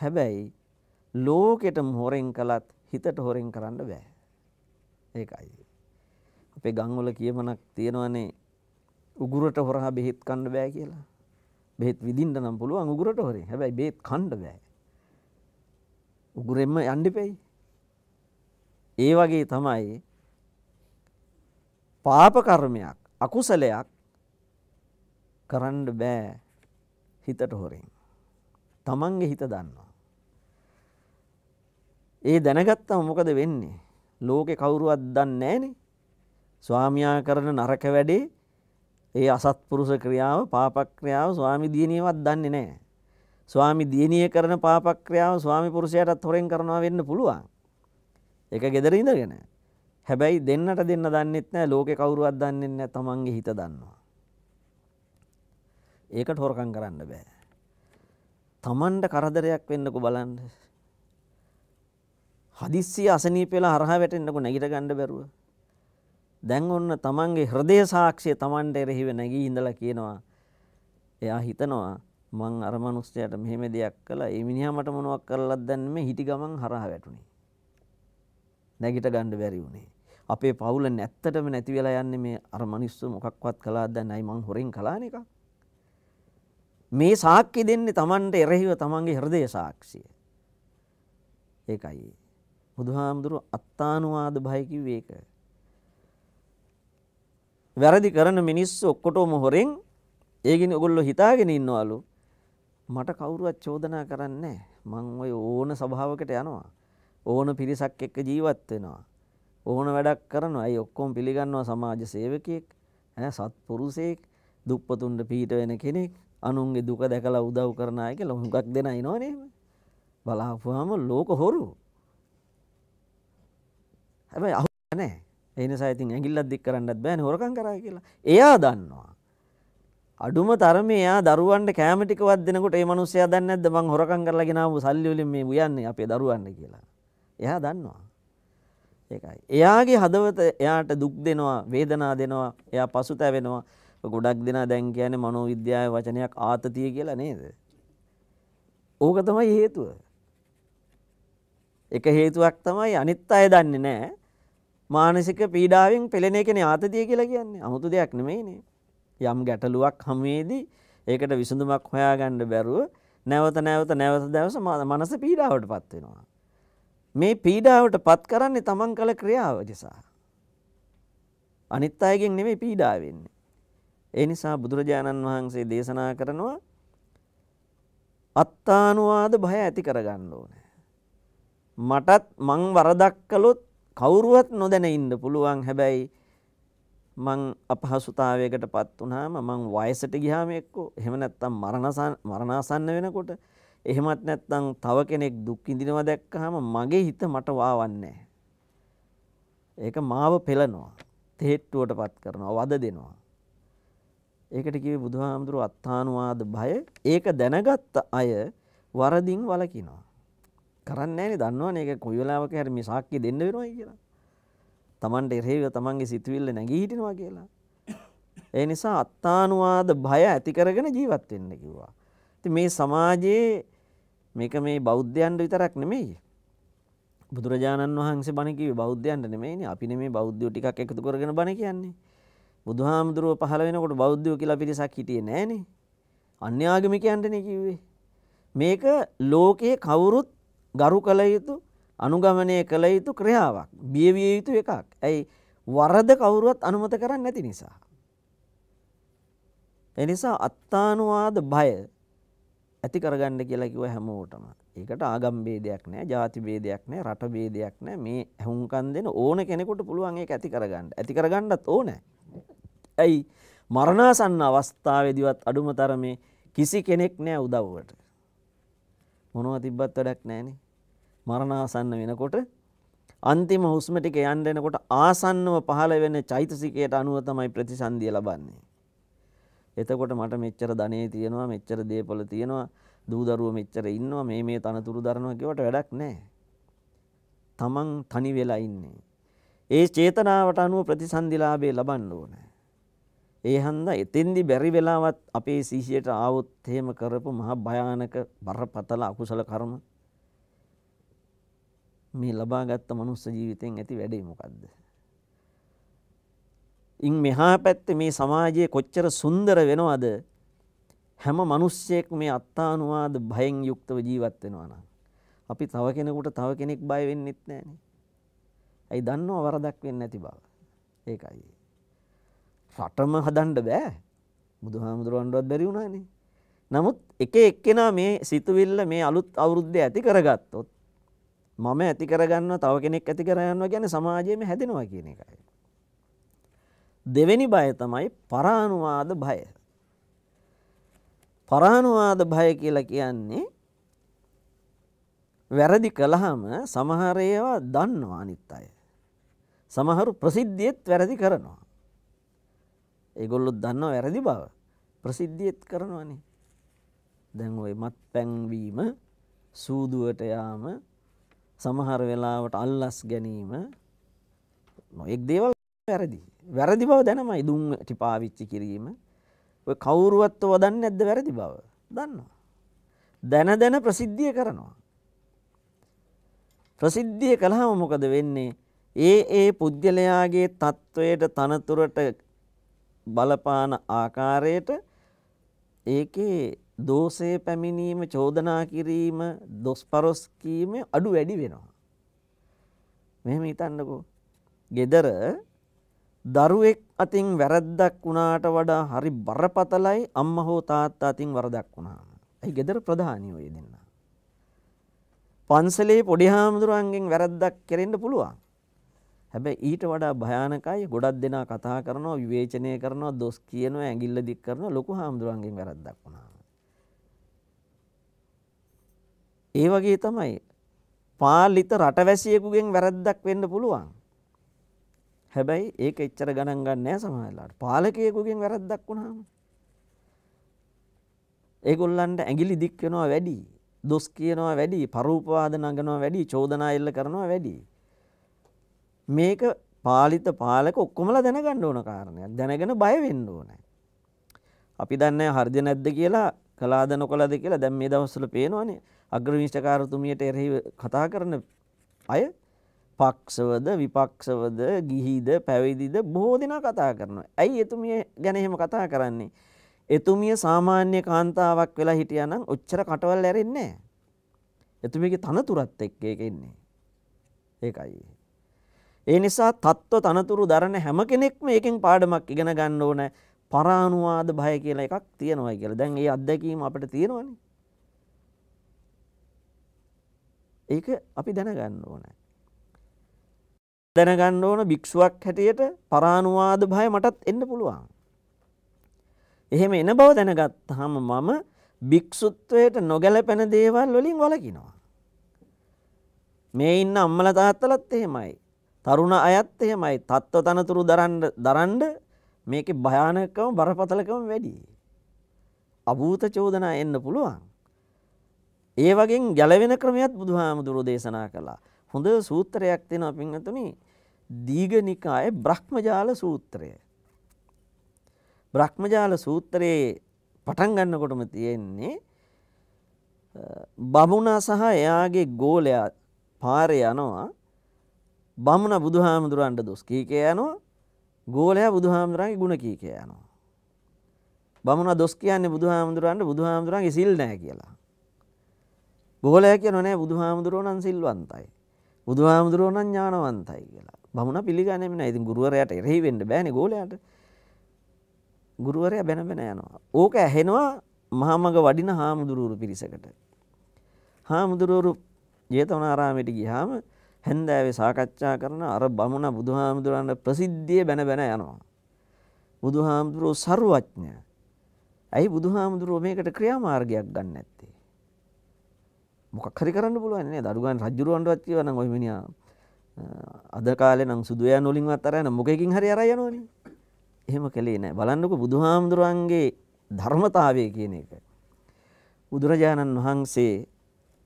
හැබැයි ලෝකෙටම හොරෙන් කළත් හිතට හොරෙන් කරන්න බෑ. ඒකයි. අපේ ගංවල කියමනක් තියෙනවනේ උගුරට හොරහා බෙහෙත් කණ්ඩ බෑ කියලා බෙහෙත් විදින්න නම් පුළුවන් උගුරට හොරේ හැබැයි බෙහෙත් කණ්ඩ බෑ උගුරෙන්ම යන්ඩිපෙයි ඒ වගේ තමයි පාපකර්මයක් අකුසලයක් කරන්ඩ බෑ හිතට හොරින් තමන්ගේ හිත දන්නවා ඒ දැනගත්තම මොකද වෙන්නේ ලෝකෙ කවුරුවත් දන්නේ නෑනේ ස්වාමියා කරන නරක වැඩේ ඒ අසත්පුරුෂ ක්‍රියාව පාපක්‍රියාව ස්වාමි දියණියවත් දන්නේ නැහැ. ස්වාමි දියණිය කරන පාපක්‍රියාව ස්වාමි පුරුෂයාටත් හොරෙන් කරනවා වෙන්න පුළුවන්. ඒක gedara ඉඳගෙන. හැබැයි දෙන්නට දෙන්න දන්නෙත් නැහැ ලෝකේ කවුරුවත් දන්නේ නැහැ තමන්ගේ හිත දන්නවා. ඒකට හොරකම් කරන්න බෑ. තමන්ට කරදරයක් වෙන්නකෝ බලන්න. හදිස්සිය අසනීප වෙලා හරහා වැටෙන්නකෝ නැගිට ගන්න බැරුව. දැන් ඔන්න තමන්ගේ හෘදේ සාක්ෂිය තමන්ට එරෙහිව නැගී ඉඳලා කියනවා එයා හිතනවා මං අර මනුස්සයාට මෙහෙම දෙයක් කළා ඒ මිනිහා මට මොනවක් කරලත් දැන් මේ හිටි ගමන් හරහා වැටුනේ නැගිට ගන්න බැරි වුණේ අපේ පවුල නැත්තටම නැති වෙලා යන්නේ මේ අර මිනිස්සු මොකක්වත් කළාද දැන් අයි මං හොරෙන් කළාන එක මේ සාක්ෂි දෙන්නේ තමන්ට එරෙහිව තමන්ගේ හෘදේ සාක්ෂිය ඒකයි බුදුහාමුදුරු අත්තානුවාද භය කිව්වේ ඒකයි වැරදි කරන මිනිස්සු ඔක්කොටම හොරෙන් ඒගින් ඔගොල්ලෝ හිතාගෙන ඉන්නවලු මට කවුරුවත් චෝදනා කරන්නේ මං ওই ඕන සභාවකට යනවා ඕන පිරිසක් එක්ක ජීවත් වෙනවා ඕන වැඩක් කරනවා අයි ඔක්කොම පිළිගන්නවා සමාජ සේවකයෙක් ඈ සත්පුරුෂයෙක් දුප්පතුන්ට පිට වෙන කෙනෙක් අනුන්ගේ දුක දැකලා උදව් කරන අය කියලා හුඟක් දෙනයි නෝනේ බලාපුවාම ලෝක හොරු හැබැයි අහු නැහැ එනිසා ඉතින් ඇඟිල්ලක් දික් කරන්නත් බෑනේ හොරකම් කරා කියලා. එයා දන්නවා. අඩුම තරමේ එයා දරුවන්ට කැම ටිකවත් දෙනකොට ඒ මිනිස්සයා දන්නේ නැද්ද මං හොරකම් කරලා ගෙනාවු සල්ලි වලින් මේ උයන්නේ අපේ දරුවන්ට කියලා. එයා දන්නවා. ඒකයි. එයාගේ හදවත එයාට දුක් දෙනවා, වේදනා දෙනවා, එයා පසුතැවෙනවා. ගොඩක් දෙනා දැන් කියන්නේ මනෝවිද්‍යාවේ වචනයක් ආතතිය කියලා නේද? ඕක තමයි හේතුව. එක හේතුවක් තමයි අනිත් අය දන්නේ නැහැ. මානසික පීඩාවෙන් පෙළෙන එකන ආතතිය කියලා කියන්නේ අමුතු දෙයක් නෙමෙයිනේ. යම් ගැටලුවක් හමේදී ඒකට විසඳුමක් හොයාගන්න බැරුව නැවත නැවත නැවත දවස මනස පීඩාවට පත් වෙනවා. මේ පීඩාවට පත් කරන්නේ තමන් කළ ක්‍රියාව නිසා. අනිත් අයගෙන් නෙමෙයි පීඩා වෙන්නේ. ඒ නිසා බුදුරජාණන් වහන්සේ දේශනා කරනවා අත්තානුවාද භය ඇති කරගන්න ඕනේ. මටත් මං වරදක් කළොත් කවුරුවත් නොදැන ඉන්න පුළුවන් හැබැයි මං අපහසුතාවයකට පත් වුණාම මං වයසට ගියාම එක්කෝ එහෙම නැත්නම් මරණාසන්න වෙනකොට එහෙමත් නැත්නම් තව කෙනෙක් දුක් විඳිනවා දැක්කහම මගේ හිත මට වාවන්නේ ඒක මාව පෙළනවා. තෙහෙට්ටුවටපත් කරනවා, වද දෙනවා. ඒකට කිව්වේ බුදුහාමුදුරුවෝ අත්තානුවාද භය. ඒක දැනගත්ත අය වරදින් වළකිනවා. කරන්නෑන දන්නවා ඒක කොයිවෙලාවක හැර මිසාක්කි දෙන්න වෙනවායි කියලා තමන්ට එරේව තමන්ගේ සිතුවිල්ල නැගී හිටිනවා කියලා ඒ නිසා අත්තානුවාද භය ඇති කරගෙන ජීවත් වෙන්න කිව්වා ඉතින් මේ සමාජයේ මේක මේ බෞද්ධයන්ට විතරක් නෙමෙයි බුදුරජාණන් වහන්සේ බණ කිව්වේ බෞද්ධයන්ට නෙමෙයිනේ අපි නෙමෙයි බෞද්ධයෝ ටිකක් එකතු කරගෙන බණ කියන්නේ බුදුහාමුදුරුව පහළ වෙනකොට බෞද්ධයෝ කියලා පිරිසක් හිටියේ නෑනේ අන්‍යාගමිකයන්ටනේ කිව්වේ මේක ලෝකයේ කවුරුත් ගරු කළ යුතු අනුගමනය කළ යුතු ක්‍රියාවක් බියවිය යුතු එකක් ඇයි වරද කවුරුවත් අනුමත කරන්න නැති නිසා. එනිසා අත්තානුවාද බය ඇති කරගන්න කියලා කිව්ව හැමෝටම. ඒකට ආගම් ભેදයක් නැහැ, ಜಾති ભેදයක් නැහැ, රට ભેදයක් නැහැ. මේ හුම්කම් දෙන ඕන කෙනෙකුට පුළුවන් ඒක ඇති කරගන්න. ඇති කරගන්නත් ඕනේ. ඇයි මරණාසන්න අවස්ථාවේදීවත් අඩුම තරමේ කිසි කෙනෙක් නැහැ උදව්වට. මොනවා තිබ්බත් වැඩක් නැහනේ. මරණාසන්න වෙනකොට අන්තිම හුස්ම ටික යන්න එනකොට ආසන්නව පහළ වෙන චෛතසිකයට අනුව තමයි ප්‍රතිසන්දිය ලබන්නේ. එතකොට මට මෙච්චර ධනෙ තියෙනවා මෙච්චර දේපල තියෙනවා දූ දරුවෝ මෙච්චර ඉන්නවා මේ මේ තනතුරු දරනවා කියවට වැඩක් නැහැ. තමන් තනි වෙලා ඉන්නේ. ඒ චේතනාවට අනුව ප්‍රතිසන්දිලාභේ ලබන්න ඕනේ. ඒ හන්දා එතෙන්දි බැරි වෙලාවත් අපේ සිහියට ආවොත් එහෙම කරපු මහා භයානක බරපතල අකුසල කර්ම මේ ලබාගත් මනුස්ස ජීවිතෙන් ඇති වැඩේ මොකද්ද? ඉන් මෙහා පැත්තේ මේ සමාජයේ කොච්චර සුන්දර වෙනවද? හැම මිනිස්සෙක් මේ අත්තානුවාද භයෙන් යුක්තව ජීවත් වෙනවා නම් අපි තව කෙනෙකුට තව කෙනෙක් බය වෙන්නෙත් නැහැ නේ. ඇයි දන්නව වරදක් වෙන්නේ නැති බව. ඒකයි. රටම හදන්න බෑ බුදුහාමුදුරුවන්ටවත් බැරි වුණානේ. නමුත් එක එක්කෙනා මේ සිතුවිල්ල මේ අලුත් අවුරුද්දේ ඇති කරගත්තොත් මම ඇති කරගන්නවා තව කෙනෙක් ඇති කරගන්නවා කියන්නේ සමාජයේම හැදෙනවා කියන එකයි. දෙවෙනි බය තමයි පරානුවාද බය. පරානුවාද බය කියලා කියන්නේ වැරදි කළාම සමහර ඒවා දන්නවා අනිත් අය. සමහරු ප්‍රසිද්ධියෙත් වැරදි කරනවා. ඒගොල්ලොත් දන්නවා වැරදි බව ප්‍රසිද්ධියත් කරනවනේ. දැන් ඔය මත් පැන්වීම සූදුවට යාම සමහර වෙලාවට අල්ලස් ගැනීම නොයෙක් දේවල් වැරදි. වැරදි බව දැනමයි දුම් ටි පාවිච්චි කිරීම. ඔය කවුරුවත් වදන්නේ නැද්ද වැරදි බව? දන්නවා. දැන දැන ප්‍රසිද්ධිය කරනවා. ප්‍රසිද්ධිය කළාම මොකද වෙන්නේ? ඒ ඒ පුද්ගලයාගේ තත්වයට තනතුරට බලපාන ආකාරයට ඒකේ දෝෂේ පැමිණීම චෝදනා කිරීම දොස් පරොස් කීම අඩු වැඩි වෙනවා. මෙහෙම හිතන්නකෝ. ගෙදර දරුවෙක් අතින් වැරද්දක් වුණාට වඩා හරි බරපතලයි අම්මා හෝ තාත්තා අතින් වරදක් වුණාම. ඒ ගෙදර ප්‍රධානී ඔය දෙන්න. පන්සලේ පොඩි හාමුදුරන්ගෙන් වැරද්දක් කෙරෙන්න පුළුවන්. හැබැයි ඊට වඩා භයානකයි ගොඩක් දෙනා කතා කරනවා විවේචනය කරනවා දොස් කියනවා ඇඟිල්ල දික් කරනවා ලොකු හාමුදුරන්ගෙන් වැරද්දක් වුණා. ඒ වගේ තමයි පාලිත රටවැසියෙකුගෙන් වැරද්දක් වෙන්න පුළුවන්. හැබැයි ඒක එච්චර ගණන් ගන්න නෑ සමහරලාට. පාලකයෙකුගෙන් වැරද්දක් වුණාම ඒගොල්ලන්ට ඇඟිලි දික් වෙනවා වැඩි, දොස් කියනවා වැඩි, පරූපවාද නගනවා වැඩි, චෝදනා එල්ල කරනවා වැඩි. මේක පාලිත පාලක ඔක්කොමලා දැනගන්න ඕන කාරණයක් දැනගෙන බය වෙන්න ඕනයි. අපි දන්න හරිද නැද්ද කියලා කලාද නොකලාද කියලා දැන් මේ දවස්වල පේනවනේ අග්‍රවිනිශ්චකාරතුමියට එරෙහිව කතා කරන අය පක්ෂවද විපක්ෂවද ගිහිද පැවිදිද බොහෝ දෙනා කතා කරනවා. ඇයි එතුමිය ගැන එහෙම කතා කරන්නේ? එතුමිය සාමාන්‍ය කාන්තාවක් වෙලා හිටියනම් ඔච්චර කටවල් ඇරෙන්නේ නැහැ. එතුමියගේ තනතුරත් එක්ක ඒක ඉන්නේ. ඒකයි. ඒ නිසා තත්ත්ව තනතුරු දරන හැම කෙනෙක්ම ඒකෙන් පාඩමක් ඉගෙන ගන්න ඕන පරානුවාද භය කියලා එකක් තියෙනවා කියලා. දැන් ඒ අත්දැකීම අපිට තියෙනවනේ. ඒක අපි දැනගන්න ඕන. දැනගන්න ඕන භික්ෂුවක් හැටියට පරානුවාද භය මටත් එන්න පුළුවන්. එහෙම එන බව දැනගත්තාම මම භික්ෂුත්වයට නොගැලපෙන දේවල් වලින් වළකිනවා. මේ ඉන්න අම්මලා තාත්තලත් එහෙමයි. තරුණ අයත් එහෙමයි තත්ත්ව තනතුරු දරන්න දරන්න මේකේ භයානකම බරපතලකම වැඩි. අභූත චෝදනා එන්න පුළුවන්. ඒ වගේ ගැලවෙන ක්‍රමයක් බුදුහාමුදුරෝ දේශනා කළා. හොඳ සූත්‍රයක් තියෙනවා පින්වතුනි. දීඝනිකායේ බ්‍රහ්මජාල සූත්‍රය. බ්‍රහ්මජාල සූත්‍රයේ පටන් ගන්නකොටම තියෙන්නේ බමුණා සහ එයාගේ ගෝලයා පාරේ යනවා බමුණ බුදුහාමුදුරුවන්ට දොස් කීකය යනවා ගෝලයා බුදුහාමුදුරන්ගේ ගුණ කීකය යනවා. බමුණ දොස් කියන්නේ බුදුහාමුදුරුවන්ට බුදුහාමුදුරන්ගේ සිල් නෑ කියලා. ගෝලය කියනනේ බුදුහාමුදුරුවෝ නම් සිල්වන්තයි. බුදුහාමුදුරුවෝ නම් ඥානවන්තයි කියලා. බමුණ පිළිගන්නේ නැහැ. ඉතින් ගුරුවරයාට එරෙහි වෙන්න බෑනේ ගෝලයාට. ගුරුවරයා බැන බැන යනවා. ඕක ඇහෙනවා මහමග වඩින හාමුදුරුවරු පිරිසකට. හාමුදුරුවරු ජේතවනාරාමයට ගියාම හැන්දෑවේ සාකච්ඡා කරන අර බමුණ බුදුහාමුදුරන්ට ප්‍රසිද්ධිය බැන බැන යනවා. බුදුහාමුදුරුවෝ සරුවඥ. ඇයි බුදුහාමුදුරුවෝ මේකට ක්‍රියාමාර්ගයක් ගන්න ඇත්තේ? මොකක් හරි කරන්න පුළුවන් නේද? අරුගන් රජුරවන්ටවත් කියවනම් ওই මිනිහා අද කාලේ නම් සුදු යාන වලින්වත් අර යන මොකකින් හරි අරයි යනවනේ. එහෙම කළේ නැහැ. බලන්නකෝ බුදුහාමුදුරන්ගේ ධර්මතාවය කියන එක. බුදුරජාණන් වහන්සේ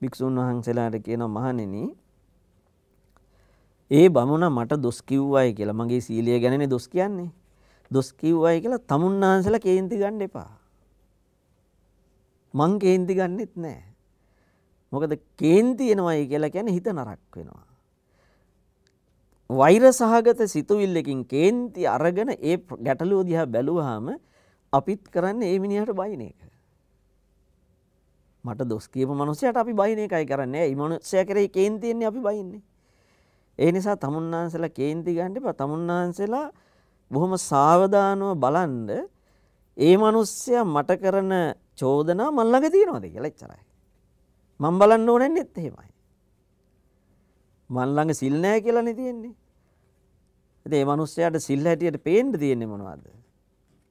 භික්ෂුන් වහන්සේලාට කියන මහණෙනි ඒ බමුණ මට දොස් කිව්වයි කියලා මගේ සීලිය ගැනනේ දොස් කියන්නේ. දොස් කිව්වයි කියලා තමුන්නාන්සලා කේන්ති ගන්න එපා. මං කේන්ති ගන්නෙත් නෑ. මොකද කේන්ති එනවයි කියලා කියන්නේ හිත නරක් වෙනවා. වෛර සහගත සිතුවිල්ලකින් කේන්ති අරගෙන ඒ ගැටලුව දිහා බැලුවාම අපිත් කරන්නේ ඒ මිනිහට බයින එක. මට දොස් කියපු මනුස්සයට අපි බයින එකයි කරන්නේ. ඒ මනුස්සයා කරේ කේන්ති එන්නේ අපි බයින්නේ. ඒ නිසා තමුන්නාන්සලා කේන්ති ගන්න එපා. තමුන්නාන්සලා බොහොම සාවධානව බලන්න ඒ මිනිස්සයා මට කරන චෝදනා මන් ළඟ තියෙනවද කියලා එච්චරයි. මම බලන්න ඕනේ නැත් එහෙමයි. මන් ළඟ සිල් නැහැ කියලානේ තියෙන්නේ. ඉතින් ඒ මිනිස්සයාට සිල් හැටියට පේන්න තියෙන්නේ මොනවද?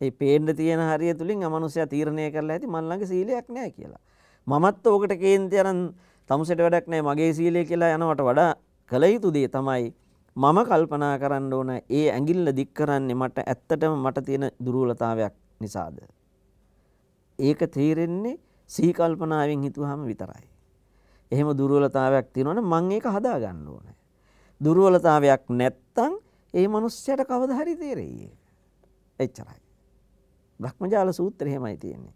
ඒ පේන්න තියෙන හරිය තුලින් අමනුෂ්‍යයා තීරණය කරලා ඇති මන් ළඟ සීලයක් නැහැ කියලා. මමත් ඕකට කේන්ති අරන් තමුසෙට වැඩක් නැහැ මගේ සීලය කියලා යනවට වඩා කළ යුතු දේ තමයි මම කල්පනා කරන්න ඕන ඒ ඇඟිල්ල දික් කරන්නේ මට ඇත්තටම මට තියෙන දුරූලතාවයක් නිසාද. ඒක තීරෙන්නේ සීකල්පනාවෙන් හිතුවහම විතරයි. එහෙම දුරූලතාවයක් තියෙනවන මං ඒක හදා ගන්න ඕන. දුරුවලතාවයක් නැත්තං ඒ මනුස්්‍යයට කවද හරි තේරෙයි. එච්චරයි. බ්‍රහ්මජාල සූත්‍ර හෙමයි තියෙන්නේ.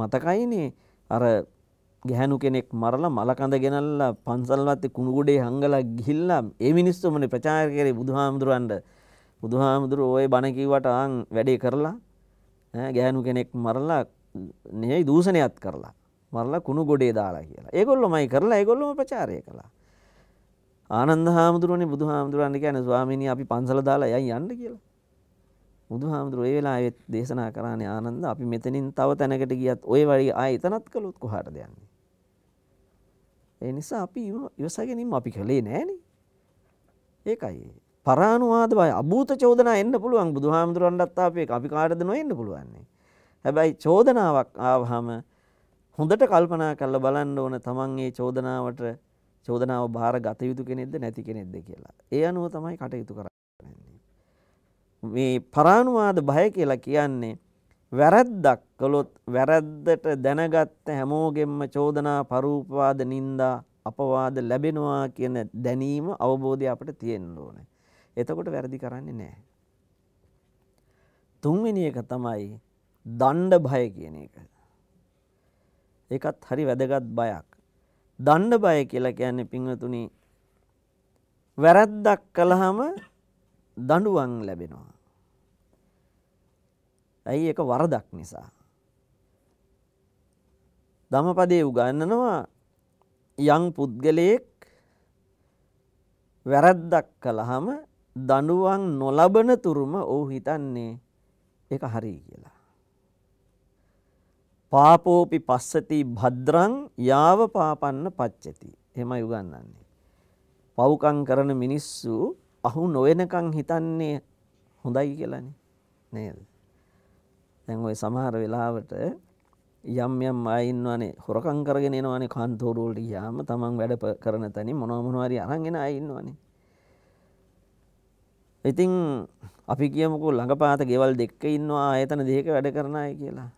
මතකයිනේ අර ගැහැනු කෙනෙක් මරලා මලකඳ ගෙනල්ලා පන්සල්වත්තේ කුණුගොඩේ හංගලා ගිහිල්ලා ඒ මිනිස්සුමනේ ප්‍රචාර කරේ බුදුහාමුදුරන්ට බුදුහාමුදුරු ඔය බණ කිව්වට ආන් වැඩේ කරලා ගැහැනු කෙනෙක් මරලා නෙයි දූෂණයක් කරලා මරලා කුණුගොඩේ දාලා කියලා. ඒගොල්ලොමයි කරලා ඒගොල්ලොම ප්‍රචාරය කළා. ආනන්ද හාමුදුරුවනේ බුදුහාමුදුරන් කියන්නේ ස්වාමීනි අපි පන්සල දාලා යයි යන්න කියලා. බුදුහාමුදුරුව ඒ වෙලාවෙත් දේශනා කරානේ ආනන්ද අපි මෙතනින් තව තැනකට ගියත් ওই වගේ ආයෙ එතනත් කළොත් කොහාටද යන්නේ? ඒ නිසා අපි ඉවසා ගැනීම අපි කළේ නෑන ඒකයි පරානුවාද බය අභූත චෝදනා එන්න පුළුවන් බුදුහාමුදුරන්ටත් අපේ අපි කාටද නොෙන්න පුළුවන්නේ හැබැයි චෝදනාවක් ආවහම හොඳට කල්පනා කරලා බලන්න ඕන තමන් ඒ චෝදනාවට චෝදනාව භාර ගත යුතු කෙනෙක්ද නැති කෙනෙක්ද කියලා. ඒ අනුව තමයි කටයුතු කරන්නේ. මේ පරානුවාද භය කියලා කියන්නේ වැරැද්දක් කළොත් වැරැද්දට දැනගත්ත හැමෝගෙන්ම චෝදනා පරූපවාද නින්දා අපවාද ලැබෙනවා කියන දැනීම අවබෝධය අපට තියෙන්න ඕනේ. එතකොට වැරදි කරන්නේ නැහැ. තුන්වෙනි එක තමයි දණ්ඩ බය කියන එක. ඒකත් හරි වැදගත් බයක්. දණ්ඩ බය කියලා කියන්නේ පින්වතුනි වැරැද්දක් කළාම දඬුවම් ලැබෙනවා. ඇයි ඒක වරදක් නිසා. ධමපදයේ උගන්වනවා යම් පුද්ගලයෙක් වැරද්දක් කළාම දඬුවම් නොලබන තුරුම ඔහු හිතන්නේ ඒක හරි කියලා. පාපෝපි පස්සති භද්‍රං යාව පාපන්න පච්චති. එහෙමයි උගන්වන්නේ. පව්කම් කරන මිනිස්සු අහු නොවෙනකන් හිතන්නේ හොඳයි කියලානේ. නේද? දැන් ඔය සමහර වෙලාවට යම් යම් අයින්වානේ හොරකං කරගෙන එනවානේ කන්තෝරුවලට ගියාම තමන් වැඩ කරන තැනින් මොනවා මොනවා හරි අරන් එන අය ඉන්නවනේ. ඉතින් අපි කියමුකෝ ළඟපාත ගෙවල් දෙක ඉන්නවා ආයතන දෙකක වැඩ කරන අය කියලා.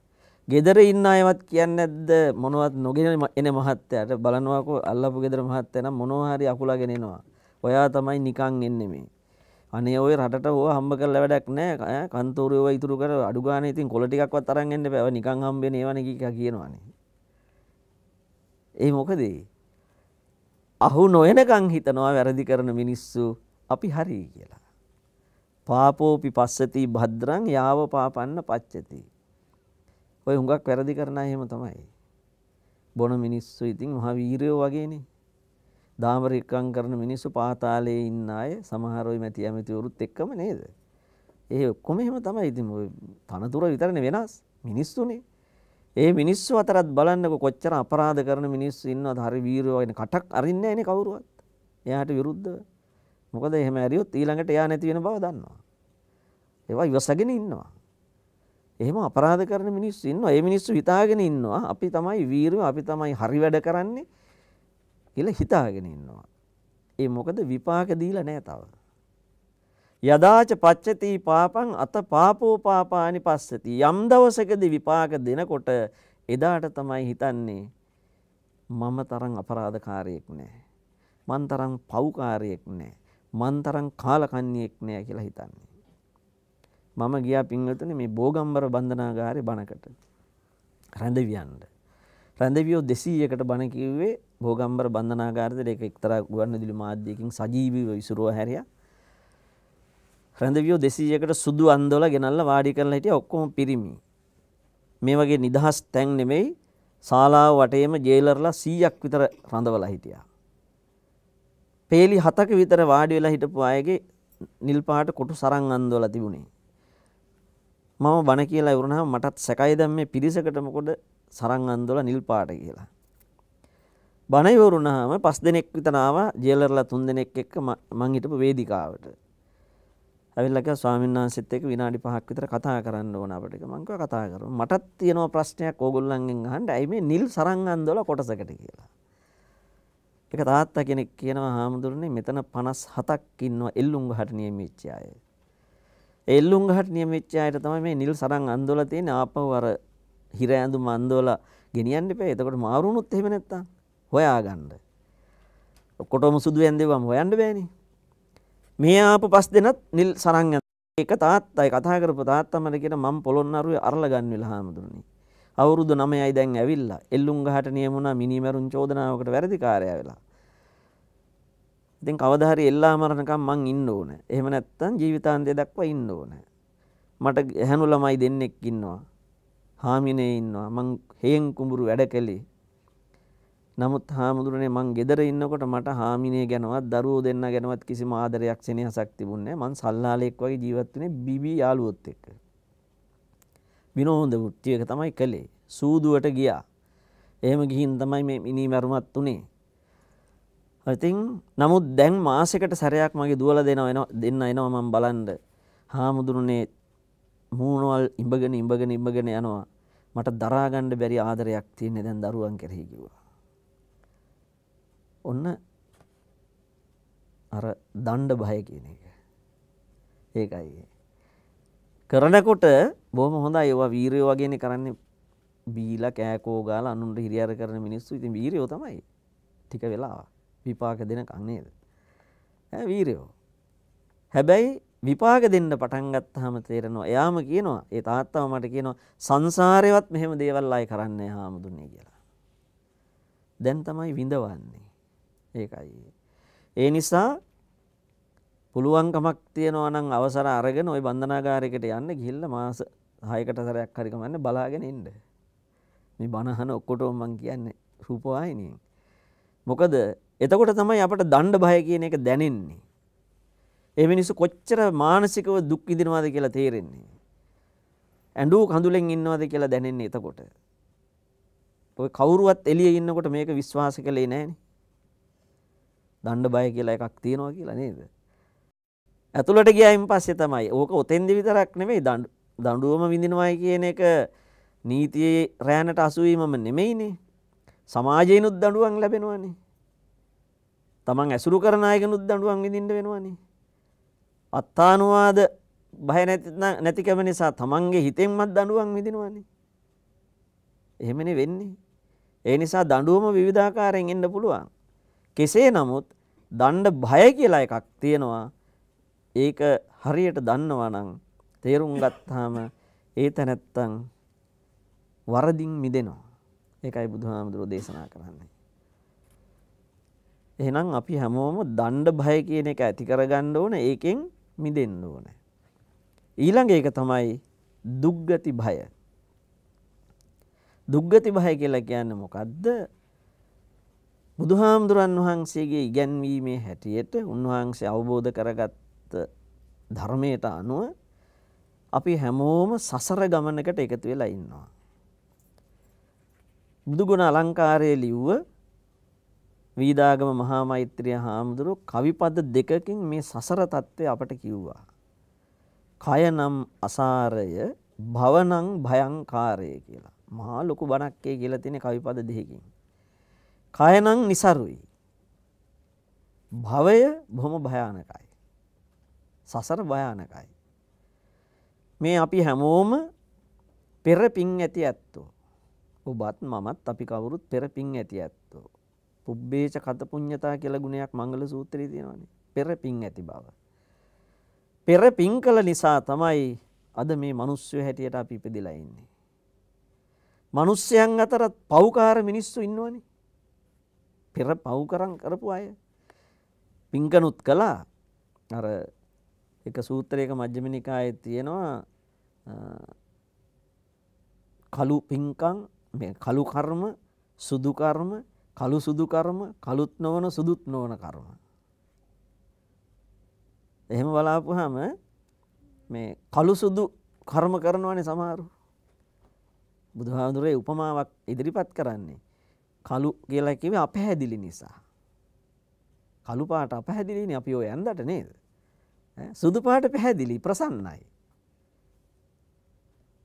ගෙදර ඉන්න අයවත් කියන්නේ නැද්ද මොනවත් නොගෙන එන මහත්තයාට බලනවාකෝ අල්ලපු ගෙදර මහත්තයා නම් මොනවා හරි අකුලගෙන එනවා. ඔයා තමයි නිකන් එන්නේ මේ. අනේ ඔය රට හෝ හම්බ කරල වැඩක් නෑ කන්තෝරයෝ ඉතුරු කර අඩුගාන ඉතින් කොලටිකක්වත් තරන්ගන්න පැව නිකං හම්බ නවනක කියනවාන. ඒ මොකදේ. අහු නොයනකං හිතනවා වැරදි කරන මිනිස්සු අපි හරි කියලා. පාපෝපි පස්සති භද්‍රං යාව පාපන්න පච්චති. ඔය හුඟක් වැරදි කරන එහෙම තමයි. බොන මිනිස්සු ඉතින් මහ වීරයෝ වගේනේ දාමරිකම් කරන මිනිස්සු පාතාලේ ඉන්න අය සමහර ওই මැති ඇමතිවරුත් එක්කම නේද? ඒ ඔක්කොම එහෙම තමයි. ඉතින් ওই තනතුර විතරනේ වෙනස්. මිනිස්සුනේ. ඒ මිනිස්සු අතරත් බලන්නකො කොච්චර අපරාධ කරන මිනිස්සු ඉන්නවද? හරි වීරයෝ වෙන කටක් අරින්නේ නැහැනේ කවුරුවත්. එයාට විරුද්ධව. මොකද එහෙම ඇරියොත් ඊළඟට එයා නැති වෙන බව දන්නවා. ඒවා ඉවසගෙන ඉන්නවා. එහෙම අපරාධ කරන මිනිස්සු ඉන්නවා. ඒ මිනිස්සු හිතාගෙන ඉන්නවා අපි තමයි වීරයෝ, අපි තමයි හරි වැඩ කරන්නේ. කියලා හිතාගෙන ඉන්නවා. ඒ මොකද විපාක දීලා නැහැ තව. යදාච පච්චති පාපං අත පාපෝ පාපානි පස්සති. යම් දවසකදී විපාක දෙනකොට එදාට තමයි හිතන්නේ මම තරම් අපරාධකාරයෙක් නෑ. මන් තරම් පව්කාරයෙක් නෑ. මන් තරම් කාලකන්ණියෙක් නෑ කියලා හිතන්නේ. මම ගියා පින්වතුනි මේ බෝගම්බර බන්ධනාගාරේ බණකට. රැඳවියන්ට. රැඳවියෝ 200කට බණ කිව්වේ භෝගම්බර බන්ධනාගාරද ඒක එක්තරා ගුවන්විදුලි මාධ්‍යයකින් සජීවීව විසිරුවා හැරියා. රැඳවියෝ 200කට සුදු අන්දවල ගෙනල්ලා වාඩි කරලා හිටිය ඔක්කොම පිරිමි. මේ වගේ නිදහස් තැන් නෙමෙයි ශාලාව වටේම ජේලර්ලා 100ක් විතර රඳවලා හිටියා. පේලි 7ක විතර වාඩි වෙලා හිටපු අයගේ නිල් පාට කොටු සරන් අන්දවලා තිබුණේ. මම බණ කියලා ඉවරනහම මටත් සැකයි දැන් මේ පිරිසකට මොකද සරන් අන්දවලා නිල් පාට කියලා. බණයවරුණහම පස් දෙනෙක් විතනාව ජෙලරලා තුන් දෙනෙක් එක්ක මං හිටපු වේදිකාවට. ඇවිල්ලක ස්වාමීන් වහන්සේත් එක්ක විනාඩි 5ක් විතර කතා කරන්න ඕන අපිට. මං කිව්වා කතා කරමු. මටත් තියෙනවා ප්‍රශ්නයක් ඕගොල්ලන්ගෙන් අහන්න. ඇයි මේ නිල් සරංගන්දොල කොටසකට කියලා. ඒක තාත්තා කෙනෙක් කියනවා හාමුදුරනේ මෙතන 57ක් ඉන්නවා එල්ලුම්ගහට නියමිච්ච අය. එල්ලුම්ගහට නියමිච්ච අයට තමයි මේ නිල් සරංගන්දොල තියෙන්නේ ආපහු අර හිර ඇඳුම් අන්දොල ගෙනියන්න එපා. එතකොට මාරුණොත් එහෙම නැත්තම් හොයාගන්න. ඔක්කොටම සුදු ඇන්දවම හොයන්න බෑනි. මේ ආපු පස් දෙනත් නිල් සරං ඒක තාත්තයි කතා කරපු තාත්තමට කියන මම පොළොන්නරුවේ අරලා ගන්විලා හාමුදුරනේ. අවුරුදු 9යි දැන් ඇවිල්ලා එල්ලුම් ගහට නියමුණා මිනිමරුන් චෝදනාවකට වැරදිකාරයා වෙලා. ඉතින් කවදා හරි එල්ලා මරණකම් මං ඉන්න ඕන. එහෙම නැත්නම් ජීවිතාන්තය දක්වා ඉන්න ඕන. මට ඇහැණු ළමයි දෙන්නෙක් ඉන්නවා. හාමිනේ ඉන්නවා. මං හේන් කුඹුරු වැඩ කළේ. නමුත් හාමුදුරනේ මං ගෙදර ඉන්නකොට මට හාමිනේ ගැනවත් දරුවෝ දෙන්න ගැනවත් කිසිම ආදරයක් සෙනෙහසක් තිබුණේ නැහැ. මං සල්ලාලෙක් වගේ ජීවත් වුණේ බිබී යාළුවොත් එක්ක. විනෝද වෘත්තිය එක තමයි කළේ. සූදුවට ගියා. එහෙම ගිහින් තමයි මේ මිනි මරුමත් උනේ. ඉතින් නමුත් දැන් මාසෙකට සැරයක් මගේ දුවලා දෙනවා දෙන්න එනවා මම බලන්න. හාමුදුරනේ මූණවල් ඉඹගෙන ඉඹගෙන ඉඹගෙන යනවා. මට දරා ගන්න බැරි ආදරයක් තියෙන දැන් දරුවන් කෙරෙහි කිව්වා. ඔන්න අර දණ්ඩ බය කියන එක. ඒකයි. කරනකොට බොහොම හොඳයි ඒවා වීරයෝ වගේනේ කරන්නේ බීලා කෑකෝ ගාලා අනුන්ට හිරිහර කරන මිනිස්සු ඉතින් වීරයෝ තමයි. ටික වෙලා විපාක දෙනකන් නේද? ඈ වීරයෝ. හැබැයි විපාක දෙන්න පටන් ගත්තාම තේරෙනවා එයාම කියනවා ඒ තාත්තව මට කියනවා සංසාරේවත් මෙහෙම දේවල් ආයි කරන්න හාමුදුනේ කියලා. දැන් තමයි විඳවන්නේ. ඒකයි. ඒ නිසා පුළුවන්කමක් තියෙනවා නම් අවසර අරගෙන ওই බන්ධනාගාරයකට යන්න ගිහිල්ලා මාස 6කට සැරයක් හරි කමන්නේ බලාගෙන ඉන්න. මේ බනහන ඔක්කොටම මම කියන්නේ රූපවාහිනියෙන්. මොකද එතකොට තමයි අපට දණ්ඩ බය කියන එක දැනෙන්නේ. ඒ මිනිස්සු කොච්චර මානසිකව දුක් විඳිනවද කියලා තේරෙන්නේ. ඇඬු කඳුලෙන් ඉන්නවද කියලා දැනෙන්නේ එතකොට. ඔය කවුරුවත් එළියේ ඉන්නකොට මේක විශ්වාස කළේ නැහනේ. දණ්ඩ බය කියලා එකක් තියෙනවා කියලා නේද. ඇතුළට ගියයින් පස්සේ තමයි ඕක ඔතෙන්දි විතරක් නෙමෙයි දඬුවම විඳිනවයි කියන එක නීතියේ රෑනට අසුවීමම නෙමෙයිනේ. සමාජයනුත් දඬුවම් ලැබෙනවනේ. තමන් ඇසුරු කරන අයගෙනුත් දඬුවම් විඳින්න වෙනවනේ. අත්තානුවාද බය නැතිකම නිසා තමන්ගේ හිතෙන්මත් දඬුවම් විඳිනවනේ. එහෙමනේ වෙන්නේ. ඒ නිසා දඬුවම විවිධාකාරයෙන් එන්න පුළුවන්. කෙසේ නමුත් දණ්ඩ භය කියලා එකක් තියෙනවා. ඒක හරියට දන්නවා නම් තේරුම් ගත්තාම ඒ තැනැත්තන් වරදින් මිදෙනවා. ඒකයි බුදුහාමුදුරෝ දේශනා කරන්නේ. එහෙනම් අපි හැමෝම දණ්ඩ භය කියන එක ඇති කරගන්න ඕන ඒකෙන් මිදෙන්න ඕන. ඊළඟ එක තමයි දුක්ගති භය. දුක්ගති භය කියලා කියන්නේ මොකද්ද? බුදුහාමුදුරන් වහන්සේගේ ඉගැන්වීමේ හැටියට උන්වහන්සේ අවබෝධ කරගත්ත ධර්මයට අනුව අපි හැමෝම සසර ගමනකට එකතු වෙලා ඉන්නවා. බුදුගුණ අලංකාරය ලිව්ව වීදාගම මහා මෛත්‍රිය හාමුදුරුව කවිපද දෙකකින් මේ සසර తත්වය අපට කිව්වා. කය නම් අසාරය භවනං භයංකාරය කියලා. මහා ලොකු බණක්කේ කියලා තියෙන කවිපද දෙකකින්. කයනං නිසරුයි. භවය බොහොම භයානකයි. සසර භයානකයි. මේ අපි හැමෝම පෙර පින් ඇති ඇත්තෝ. ඔබත් මමත් අපි කවුරුත් පෙර පින් ඇති ඇත්තෝ. පුබ්බේච කත පුඤ්ඤතා කියලා ගුණයක් මංගල සූත්‍රයේ තියෙනවානේ. පෙර පින් ඇති බව. පෙර පින් කළ නිසා තමයි අද මේ මිනිස්සු හැටියට අපි ඉපදිලා ඉන්නේ. මිනිස්යන් අතර පව්කාර මිනිස්සු ඉන්නවනේ. පෙර පව් කරන් කරපු අය පිංකනුත් කළා අර එක සූත්‍රයක මජ්්‍යමිනිකාය තියෙනවා කලු පිංකං කලු කර්ම සුදුකර්ම කලු සුදුකර්ම කලුත් නොවන සුදුත් නොවන කර්ම. එහෙම බලාපුහම මේ කලු සුදු කර්ම කරනවනේ සමාරු බුදුහාදුරේ උපමාවක් ඉදිරිපත් කරන්නේ කළු කියලා කිව්වේ අපැහැදිලි නිසා. කළු පාට අපැහැදිලිනේ අපි ඔය ඇඳට නේද? සුදු පාට පැහැදිලි ප්‍රසන්නයි.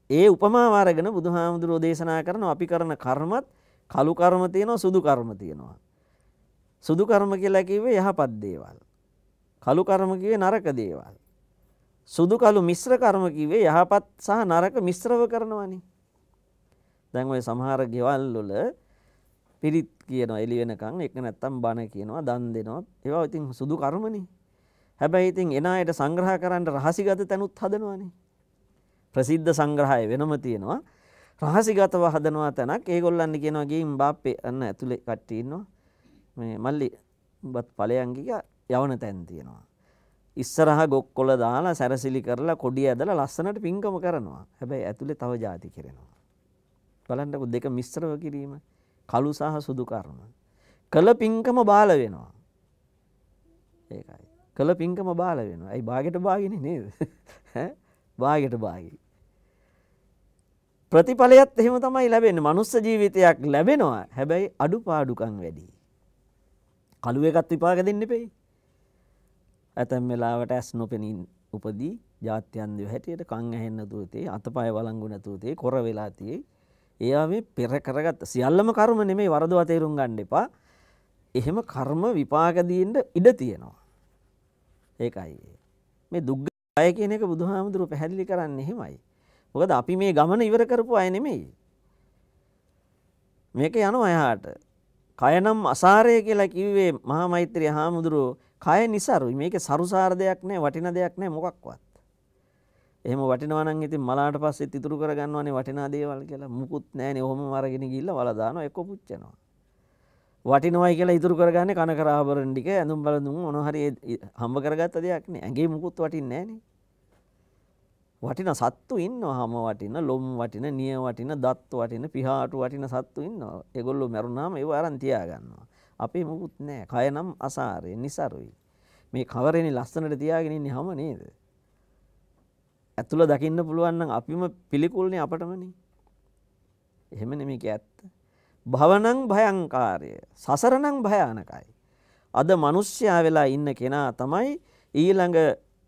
ඒ උපමාව අරගෙන බුදුහාමුදුරෝ දේශනා කරනවා අපි කරන කර්මත් කළු කර්ම තියෙනවා සුදු කර්ම තියෙනවා. සුදු කර්ම කියලා කිව්වේ යහපත් දේවල්. කළු කර්ම කිව්වේ නරක දේවල්. සුදු කළු මිශ්‍ර කර්ම කිව්වේ යහපත් සහ නරක මිශ්‍රව කරනවනේ. දැන් ওই සමහර ගෙවල් වල පිරිත් කියනවා එළි වෙනකන් එක නැත්තම් බණ කියනවා දන් දෙනවා ඒවා ඉතින් සුදු කර්මනේ හැබැයි ඉතින් එන අයට සංග්‍රහ කරන්න රහසිගත තැනුත් හදනවානේ ප්‍රසිද්ධ සංග්‍රහය වෙනම තියෙනවා රහසිගතව හදනවා තැනක් ඒගොල්ලන් කියනවා ගිහින් බාප්පේ අන්න ඇතුලේ කට්ටිය ඉන්නවා මේ මල්ලි උඹත් ඵලයන් ගියා යවන තැන් තියෙනවා ඉස්සරහ ගොක්කොල දාලා සැරසිලි කරලා කොඩිය ඇදලා ලස්සනට පිංකම කරනවා. හැබැයි ඇතුලේ තව જાති කරනවා. බලන්නකෝ දෙක මිශ්‍රව කිරීම. කළු සහ සුදු කර්ම. කළ පින්කම බාල වෙනවා. ඒකයි. කළ පින්කම බාල වෙනවා. ඇයි බාගෙට බාගෙන නේද? (laughs) බාගෙට බාගි. ප්‍රතිඵලයත් එහෙම තමයි ලැබෙන්නේ. මනුස්ස ජීවිතයක් ලැබෙනවා. හැබැයි අඩුපාඩුකම් වැඩි. කළු එකත් විපාක දෙන්න එපෙයි. ඇතැම් වෙලාවට ඇස් නොපෙනින් උපදී ජාත්‍යන්දය හැටියට කං ඇහෙන්න තුතේ අතපය වලංගු නැතුතේ කොර වෙලා තියෙයි ඒවා මේ පෙර කරගත් සියල්ලම කර්ම නෙමේ වරදව තේරුම් ගන්න එපා. එහෙම කර්ම විපාක දෙන්න ඉඩ තියෙනවා. ඒකයි. මේ දුක්ගය කියන එක බුදුහාමුදුරුවෝ පැහැදිලි කරන්නේ එහෙමයි. මොකද අපි මේ ගමන ඉවර කරපු අය නෙමෙයි. මේක යනවා එහාට. කය නම් අසාරය කියලා කිව්වේ මහා මෛත්‍රිය හාමුදුරුවෝ කය નિසරුයි. මේකේ සරුසාර දෙයක් නැහැ, වටින දෙයක් නැහැ මොකක්වත්. එහම වටිනවන ඉති මලාට පස්සෙ ඉතුරු කරගන්නවනේ වටිනා දේවල් කියලා මුකුත් නෑන හොම මරගෙන ගිල්ල වලදාන එක පුච්චනවා. වටිනවයි කියලා ඉතුරු කරගන්න කන කරාබරන්ටික ඇඳුම් බලඳුම් නොහරි හම්බ කරගත්ත දෙයක්න ඇගේ මුකුත් වටින් නෑන. වටින සත්තු ඉන්න හම වටින ලොම් වටින නිය වටින දත්තු වටින පිහාටු වටින සත්තු ඉන්න එගොල්ලු මැරුණාම ඒ අරන්තියාගන්නවා. අපේ මුකුත් නෑ කයනම් අසාරය නිසරුයි. මේ කවරෙනි ලස්සනට තියාගෙනන්නේ හම නේද. ඇතුළ දකින්න පුළුවන් නම් අපිම පිළිකුල්නේ අපටමනේ. එහෙම නෙමෙයි කිය ඇත්ත. භවනං භයංකාරය. සසරණං භයානකයි. අද මිනිස්සයා වෙලා ඉන්න කෙනා තමයි ඊළඟ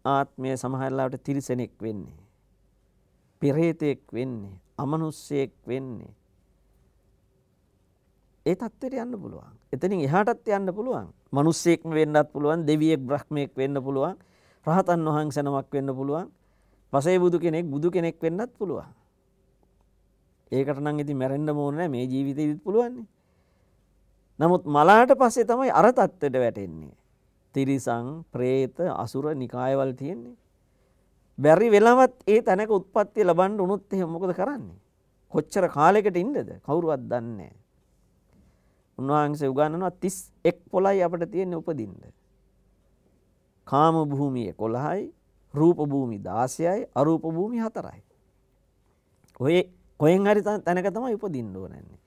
ආත්මය සමහරලාට තිරිසනෙක් වෙන්නේ. පෙරේතෙක් වෙන්නේ, අමනුස්සයෙක් වෙන්නේ. ඒ තත්ත්වයට යන්න පුළුවන්. එතනින් එහාටත් යන්න පුළුවන්. මිනිස්සෙක්ම වෙන්නත් පුළුවන්, දෙවියෙක්, බ්‍රහ්මයෙක් වෙන්න පුළුවන්, රහතන් වහන්සේ නමක් වෙන්න පුළුවන්. පසේ බුදු කෙනෙක් බුදු කෙනෙක් වෙන්නත් පුළුවන්. ඒකට නම් ඉතින් මැරෙන්න ඕන නෑ මේ ජීවිතේදිත් පුළුවන්. නමුත් මලාට පස්සේ තමයි අර தත්ත්වයට වැටෙන්නේ. තිරිසං, പ്രേත, අසුර නිකායවල තියෙන්නේ. බැරි වෙලාවත් ඒ තැනක උත්පත්ති ලබන්න උනොත් එහෙම මොකද කරන්නේ? කොච්චර කාලයකට ඉන්නද? කවුරුවත් දන්නේ නෑ. උන්වහන්සේ උගන්වනවා 31 පොළයි අපිට තියෙන්නේ උපදින්න. කාම භූමිය 11යි රූප භූමි 16යි අරූප භූමි 4යි. ඔය කොහෙන් හරි තැනක තමයි උපදින්න ඕනන්නේ.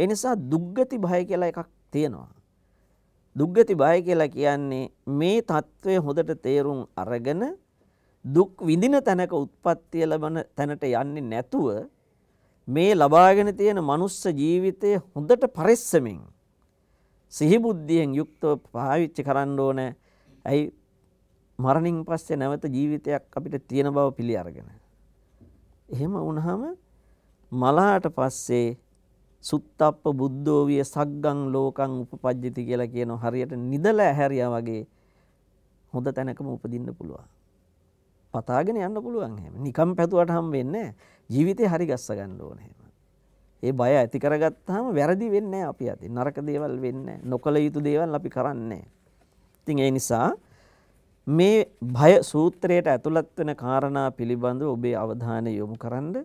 ඒ නිසා දුක්ගති භය කියලා එකක් තියෙනවා. දුක්ගති භය කියලා කියන්නේ මේ తත්වය හොඳට තේරුම් අරගෙන දුක් විඳින තැනක උත්පත්තිය ලබන තැනට යන්නේ නැතුව මේ ලබාගෙන තියෙන මනුස්ස ජීවිතය හොඳට පරිස්සමින් සිහිබුද්ධියෙන් යුක්තව පාවිච්චි කරන්න ඕනේ. ඇයි මරණින් පස්සේ නැවත ජීවිතයක් අපිට තියෙන බව පිළි අරගෙන. එහෙම වුණාම මලාට පස්සේ සුත්තප්ප බුද්ධෝ විය සග්ගං ලෝකං උපපජ්ජති කියලා කියන හරියට නිදලා හැරියා වගේ හොඳ තැනකම උපදින්න පුළුවන්. පතාගෙන යන්න පුළුවන් හැම. නිකම් පැතුවට හම් වෙන්නේ ජීවිතේ හරි ගස්ස ගන්න ඕනේ ඒ බය ඇති කරගත්තාම වැරදි වෙන්නේ අපි අතින්. නරක දේවල් වෙන්නේ නොකල යුතු දේවල් අපි කරන්නේ ඉතින් ඒ නිසා මේ භය සූත්‍රයට ඇතුළත් වෙන කාරණා පිළිබඳව ඔබේ අවධානය යොමු කරන්න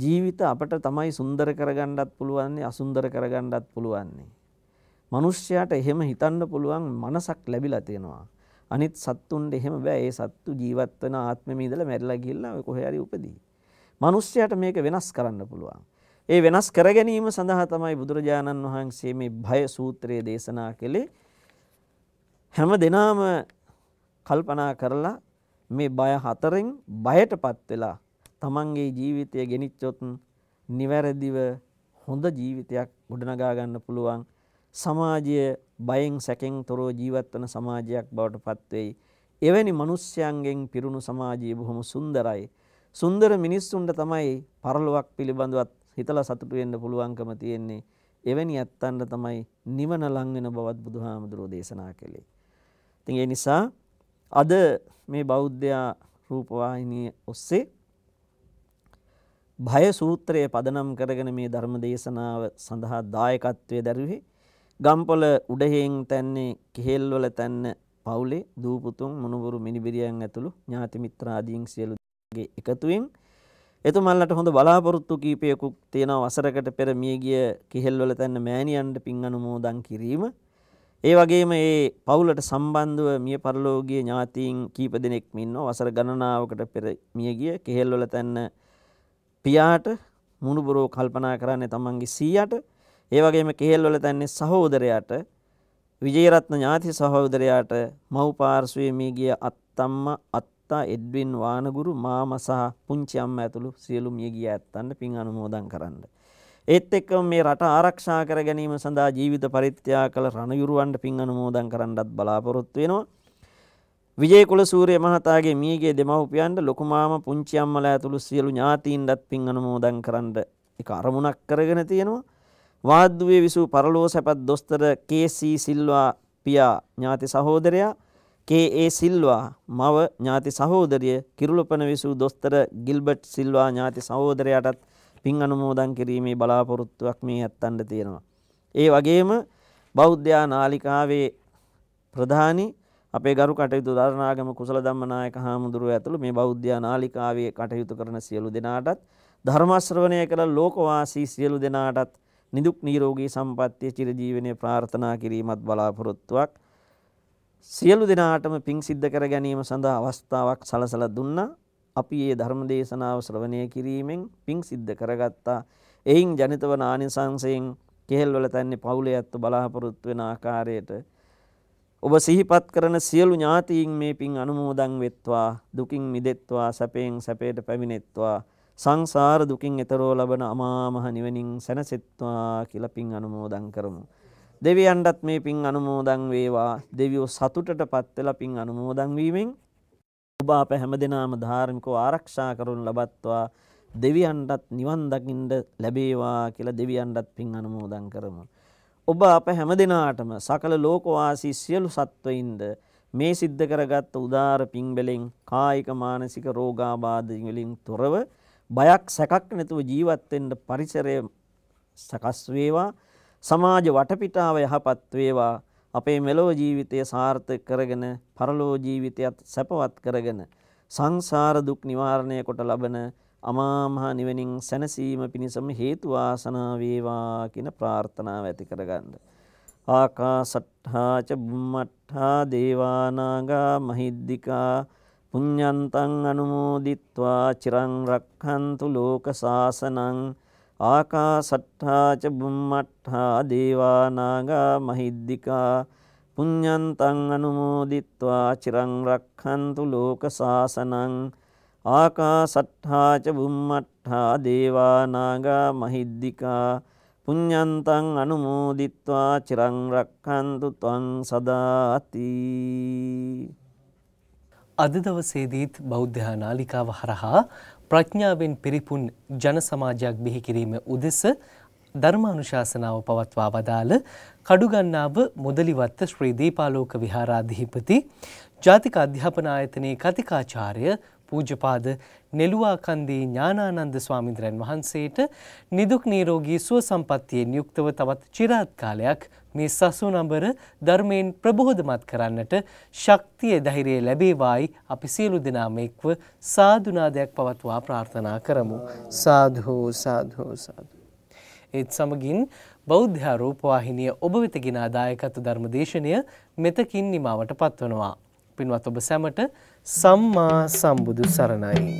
ජීවිත අපට තමයි සුන්දර කරගන්නත් පුළුවන් අසුන්දර කරගන්නත් පුළුවන්. මිනිස්යාට එහෙම හිතන්න පුළුවන් මනසක් ලැබිලා තියෙනවා. අනිත් සත්තුන්ට එහෙම බෑ. ඒ සත්තු ජීවත් වෙන ආත්මෙම ඉඳලා මැරිලා ගිහිල්ලා කොහේ හරි උපදී. මිනිස්යාට මේක වෙනස් කරන්න පුළුවන්. ඒ වෙනස් කර ගැනීම සඳහා තමයි බුදුරජාණන් වහන්සේ මේ භය සූත්‍රය දේශනා කළේ. හැම දිනාම කල්පනා කරලා මේ බය හතරෙන් බයටපත් වෙලා තමන්ගේ ජීවිතය ගෙනිච්චොත් නිවැරදිව හොඳ ජීවිතයක් ගොඩනගා ගන්න පුළුවන් සමාජය බයෙන් සැකෙන් තොරව ජීවත් වන සමාජයක් බවට පත්වෙයි. එවැනි මිනිස්යන්ගෙන් පිරුණු සමාජය බොහොම සුන්දරයි. සුන්දර මිනිස්සුන්ට තමයි පරලොවක් පිළිබඳවත් හිතලා සතුටු වෙන්න පුළුවන්කම තියෙන්නේ. එවැනි ඇත්තන්ට තමයි නිවන ලං වෙන බවත් බුදුහාමුදුරෝ දේශනා කළේ. ඉතින් ඒ නිසා අද මේ බෞද්ධයා රූපවාහිනිය ඔස්සේ භය සූත්‍රයේ පදනම් කරගෙන මේ ධර්ම දේශනාව සඳහා දායකත්වයේ දැරුවේ ගම්පොළ උඩහෙන් තැන්නේ කිහෙල්වල තැන්න පවුලේ දූපුතුන් මොනුවරු මිනිබිරියන් ඇතුළු ඥාති මිත්‍රාදීන් සියලුගේ එකතුවෙන් එතුමන්ලට හොඳ බලාපොරොත්තු කීපයකුත් තියෙනවා වසරකට පෙර මියගිය කිහෙල්වල තැන්න මෑණියන්ට පින් අනුමෝදන් කිරීම ඒ වගේම ඒ පවුලට සම්බන්ධව මිය පරලෝකීය ඥාතීන් කීප දෙනෙක් ඉන්නවා. වසර ගණනාවකට පෙර මිය ගිය කෙහෙල්වල තැන්න පියාට මුණුබරෝ කල්පනා කරන්නේ තමන්ගේ සීයාට. ඒ වගේම කෙහෙල්වල තැන්නේ සහෝදරයාට විජේරත්න ඥාති සහෝදරයාට මව් පාර්ශ්වයේ මිය ගිය අත්තම්මා අත්තා එඩ්වින් වානගුරු මාම සහ පුංචි අම්මා ඇතුළු සියලු මිය ගිය ඇත්තන්ට පින් අනුමෝදන් කරන්න. ඒත් එක්කම මේ රට ආරක්ෂා කර ගැනීම සඳහා ජීවිත පරිත්‍යාග කළ රණයුරුවන්ට පින් අනුමෝදන් කරන්නත් බලාපොරොත්තු වෙනවා. විජේ කුලසූරිය මහතාගේ මියගේ දෙමව්පියන්ට ලොකුමාම පුංචි අම්මලා ඇතුළු සියලු ඥාතීන්ටත් පින් අනුමෝදන් කරන්න එක අරමුණක් කරගෙන තියෙනවා. වාද්දුවේ විසූ පරලෝ සැපත් දොස්තර KC සිල්වා පියා ඥාති සහෝදරයා කේ සිල්වා මව ඥාති සහෝදරිය කිරුළුපන විසූ දොස්තර ගිල්බට් සිල්වා ඥාති සහෝදරයාටත් පින් අනුමෝදන් කිරීමේ බලාපොරොත්තුවක් මේ ඇත්තන්ට තියෙනවා. ඒ වගේම බෞද්ධයා නාලිකාවේ ප්‍රධානි අපේ ගරු කටයුතු දරණාගම කුසල ධම්මනායක හාමුදුරුව ඇතුළු මේ බෞද්ධයා නාලිකාවේ කටයුතු කරන සියලු දෙනාටත් ධර්මාශ්‍රවණය කළ ලෝකවාසී සියලු දෙනාටත් නිදුක් නීරෝගී සම්පත්තිය චිරජීවනය ප්‍රාර්ථනා කිරීමත් බලාපොරොත්තුවක් සියලු දෙනාටම පිං සිද්ධ කර ගැනීම සඳහා අවස්ථාවක් සලසලා දුන්නා අපි ඒ ධර්ම දේශනාව ශ්‍රවණය කිරීමෙන් පිං සිද්ධ කරගත්තා. එයින් ජනිතවන ආනිසංසයෙන් කෙහෙල්වල තැන්නේ පවුලේ ඇත්ත බලාපොරොත්තු වෙන ආකාරයට ඔබ සිහිපත් කරන සියලු ඥාතීන් මේ පිං අනුමෝදන් වෙත්වා දුකින් මිදෙත්වා සැපයෙන් සැපයට පැමිණෙත්වා සංසාර දුකින් එතරෝ ලබන අමා මහ නිවනින් සැනසෙත්වා කියලා පිං අනුමෝදන් කරමු. දෙවියන්ටත් මේ පිං අනුමෝදන් වේවා. දෙවියෝ සතුටටපත් වෙලා පිං අනුමෝදන් වීමෙන් ඔබ අප හැමදෙනාම ධාර්මිකව ආරක්ෂා කරනු ලබත්වා දෙවියන්ටත් නිවන් දකින්න ලැබේවා කියලා දෙවියන්ටත් පින් අනුමෝදන් කරමු. ඔබ අප හැමදෙනාටම සකල ලෝකවාසී සියලු සත්වයින්ද මේ සිද්ධ කරගත් උදාර පිංබලෙන් කායික මානසික රෝගාබාධ වලින් තොරව බයක් සැකක් නැතුව ජීවත් වෙන්න පරිසරය සකස් වේවා සමාජ වටපිටාව යහපත් වේවා අපේ මෙලොව ජීවිතය සාර්ථක කරගෙන පරලෝ ජීවිතයත් සැපවත් කරගෙන සංසාර දුක් නිවාරණය කොට ලබන අමා මහ නිවනින් සැනසීම පිණිසම හේතු වාසනා වේවා කියන ප්‍රාර්ථනාව ඇති කරගන්න. ආකාසට්ඨා ච බුම්මට්ඨා දේවානාගා මහිද්దికා පුඤ්ඤන්තං අනුමෝදිත්වා චිරං රක්ඛන්තු ලෝක සාසනං ආකාසට්ඨා ච බුම්මට්ඨා දේවා නාග මහිද්దికා පුඤ්ඤන්තං අනුමෝදිත්වා චිරං රක්ඛන්තු ලෝක සාසනං ආකාසට්ඨා ච බුම්මට්ඨා දේවා නාග මහිද්దికා පුඤ්ඤන්තං අනුමෝදිත්වා චිරං රක්ඛන්තු ත්වං සදාති අද දවසේදීත් බෞද්ධ නාලිකාව හරහා ප්‍රඥාවෙන් පිරිපුන් ජන සමාජයක් බිහි කිරීම උදෙස ධර්මානුශාසනාව පවත්වා වදාළ කඩුගන්නාව මුදලිවත්ත ශ්‍රී දීපාලෝක විහාරාධිපති ජාතික අධ්‍යාපන ආයතනයේ කතිකාචාර්ය පූජ්‍යපාද නෙළුවාකන්දී ඥානානන්ද ස්වාමින්ද්‍රයන් වහන්සේට නිදුක් නිරෝගී සුව සම්පන්නියෙන් යුක්තව තවත් চিරාත් කාලයක් මේ සසුනඹර ධර්මයෙන් ප්‍රබෝධමත් කරන්නට ශක්තිය ධෛර්යය ලැබේවායි අපි සියලු දෙනාම එක්ව සාදුනාදයක් පවත්වා ප්‍රාර්ථනා කරමු සාදු සාදු සාදු ඒත් සමගින් බෞද්ධ රූපවාහිනිය ඔබ වෙත ගෙනා දායකත්ව ධර්ම දේශනය මෙතකින් නිමවට පත්වනවා පින්වත් ඔබ සැමට සම්මා සම්බුදු සරණයි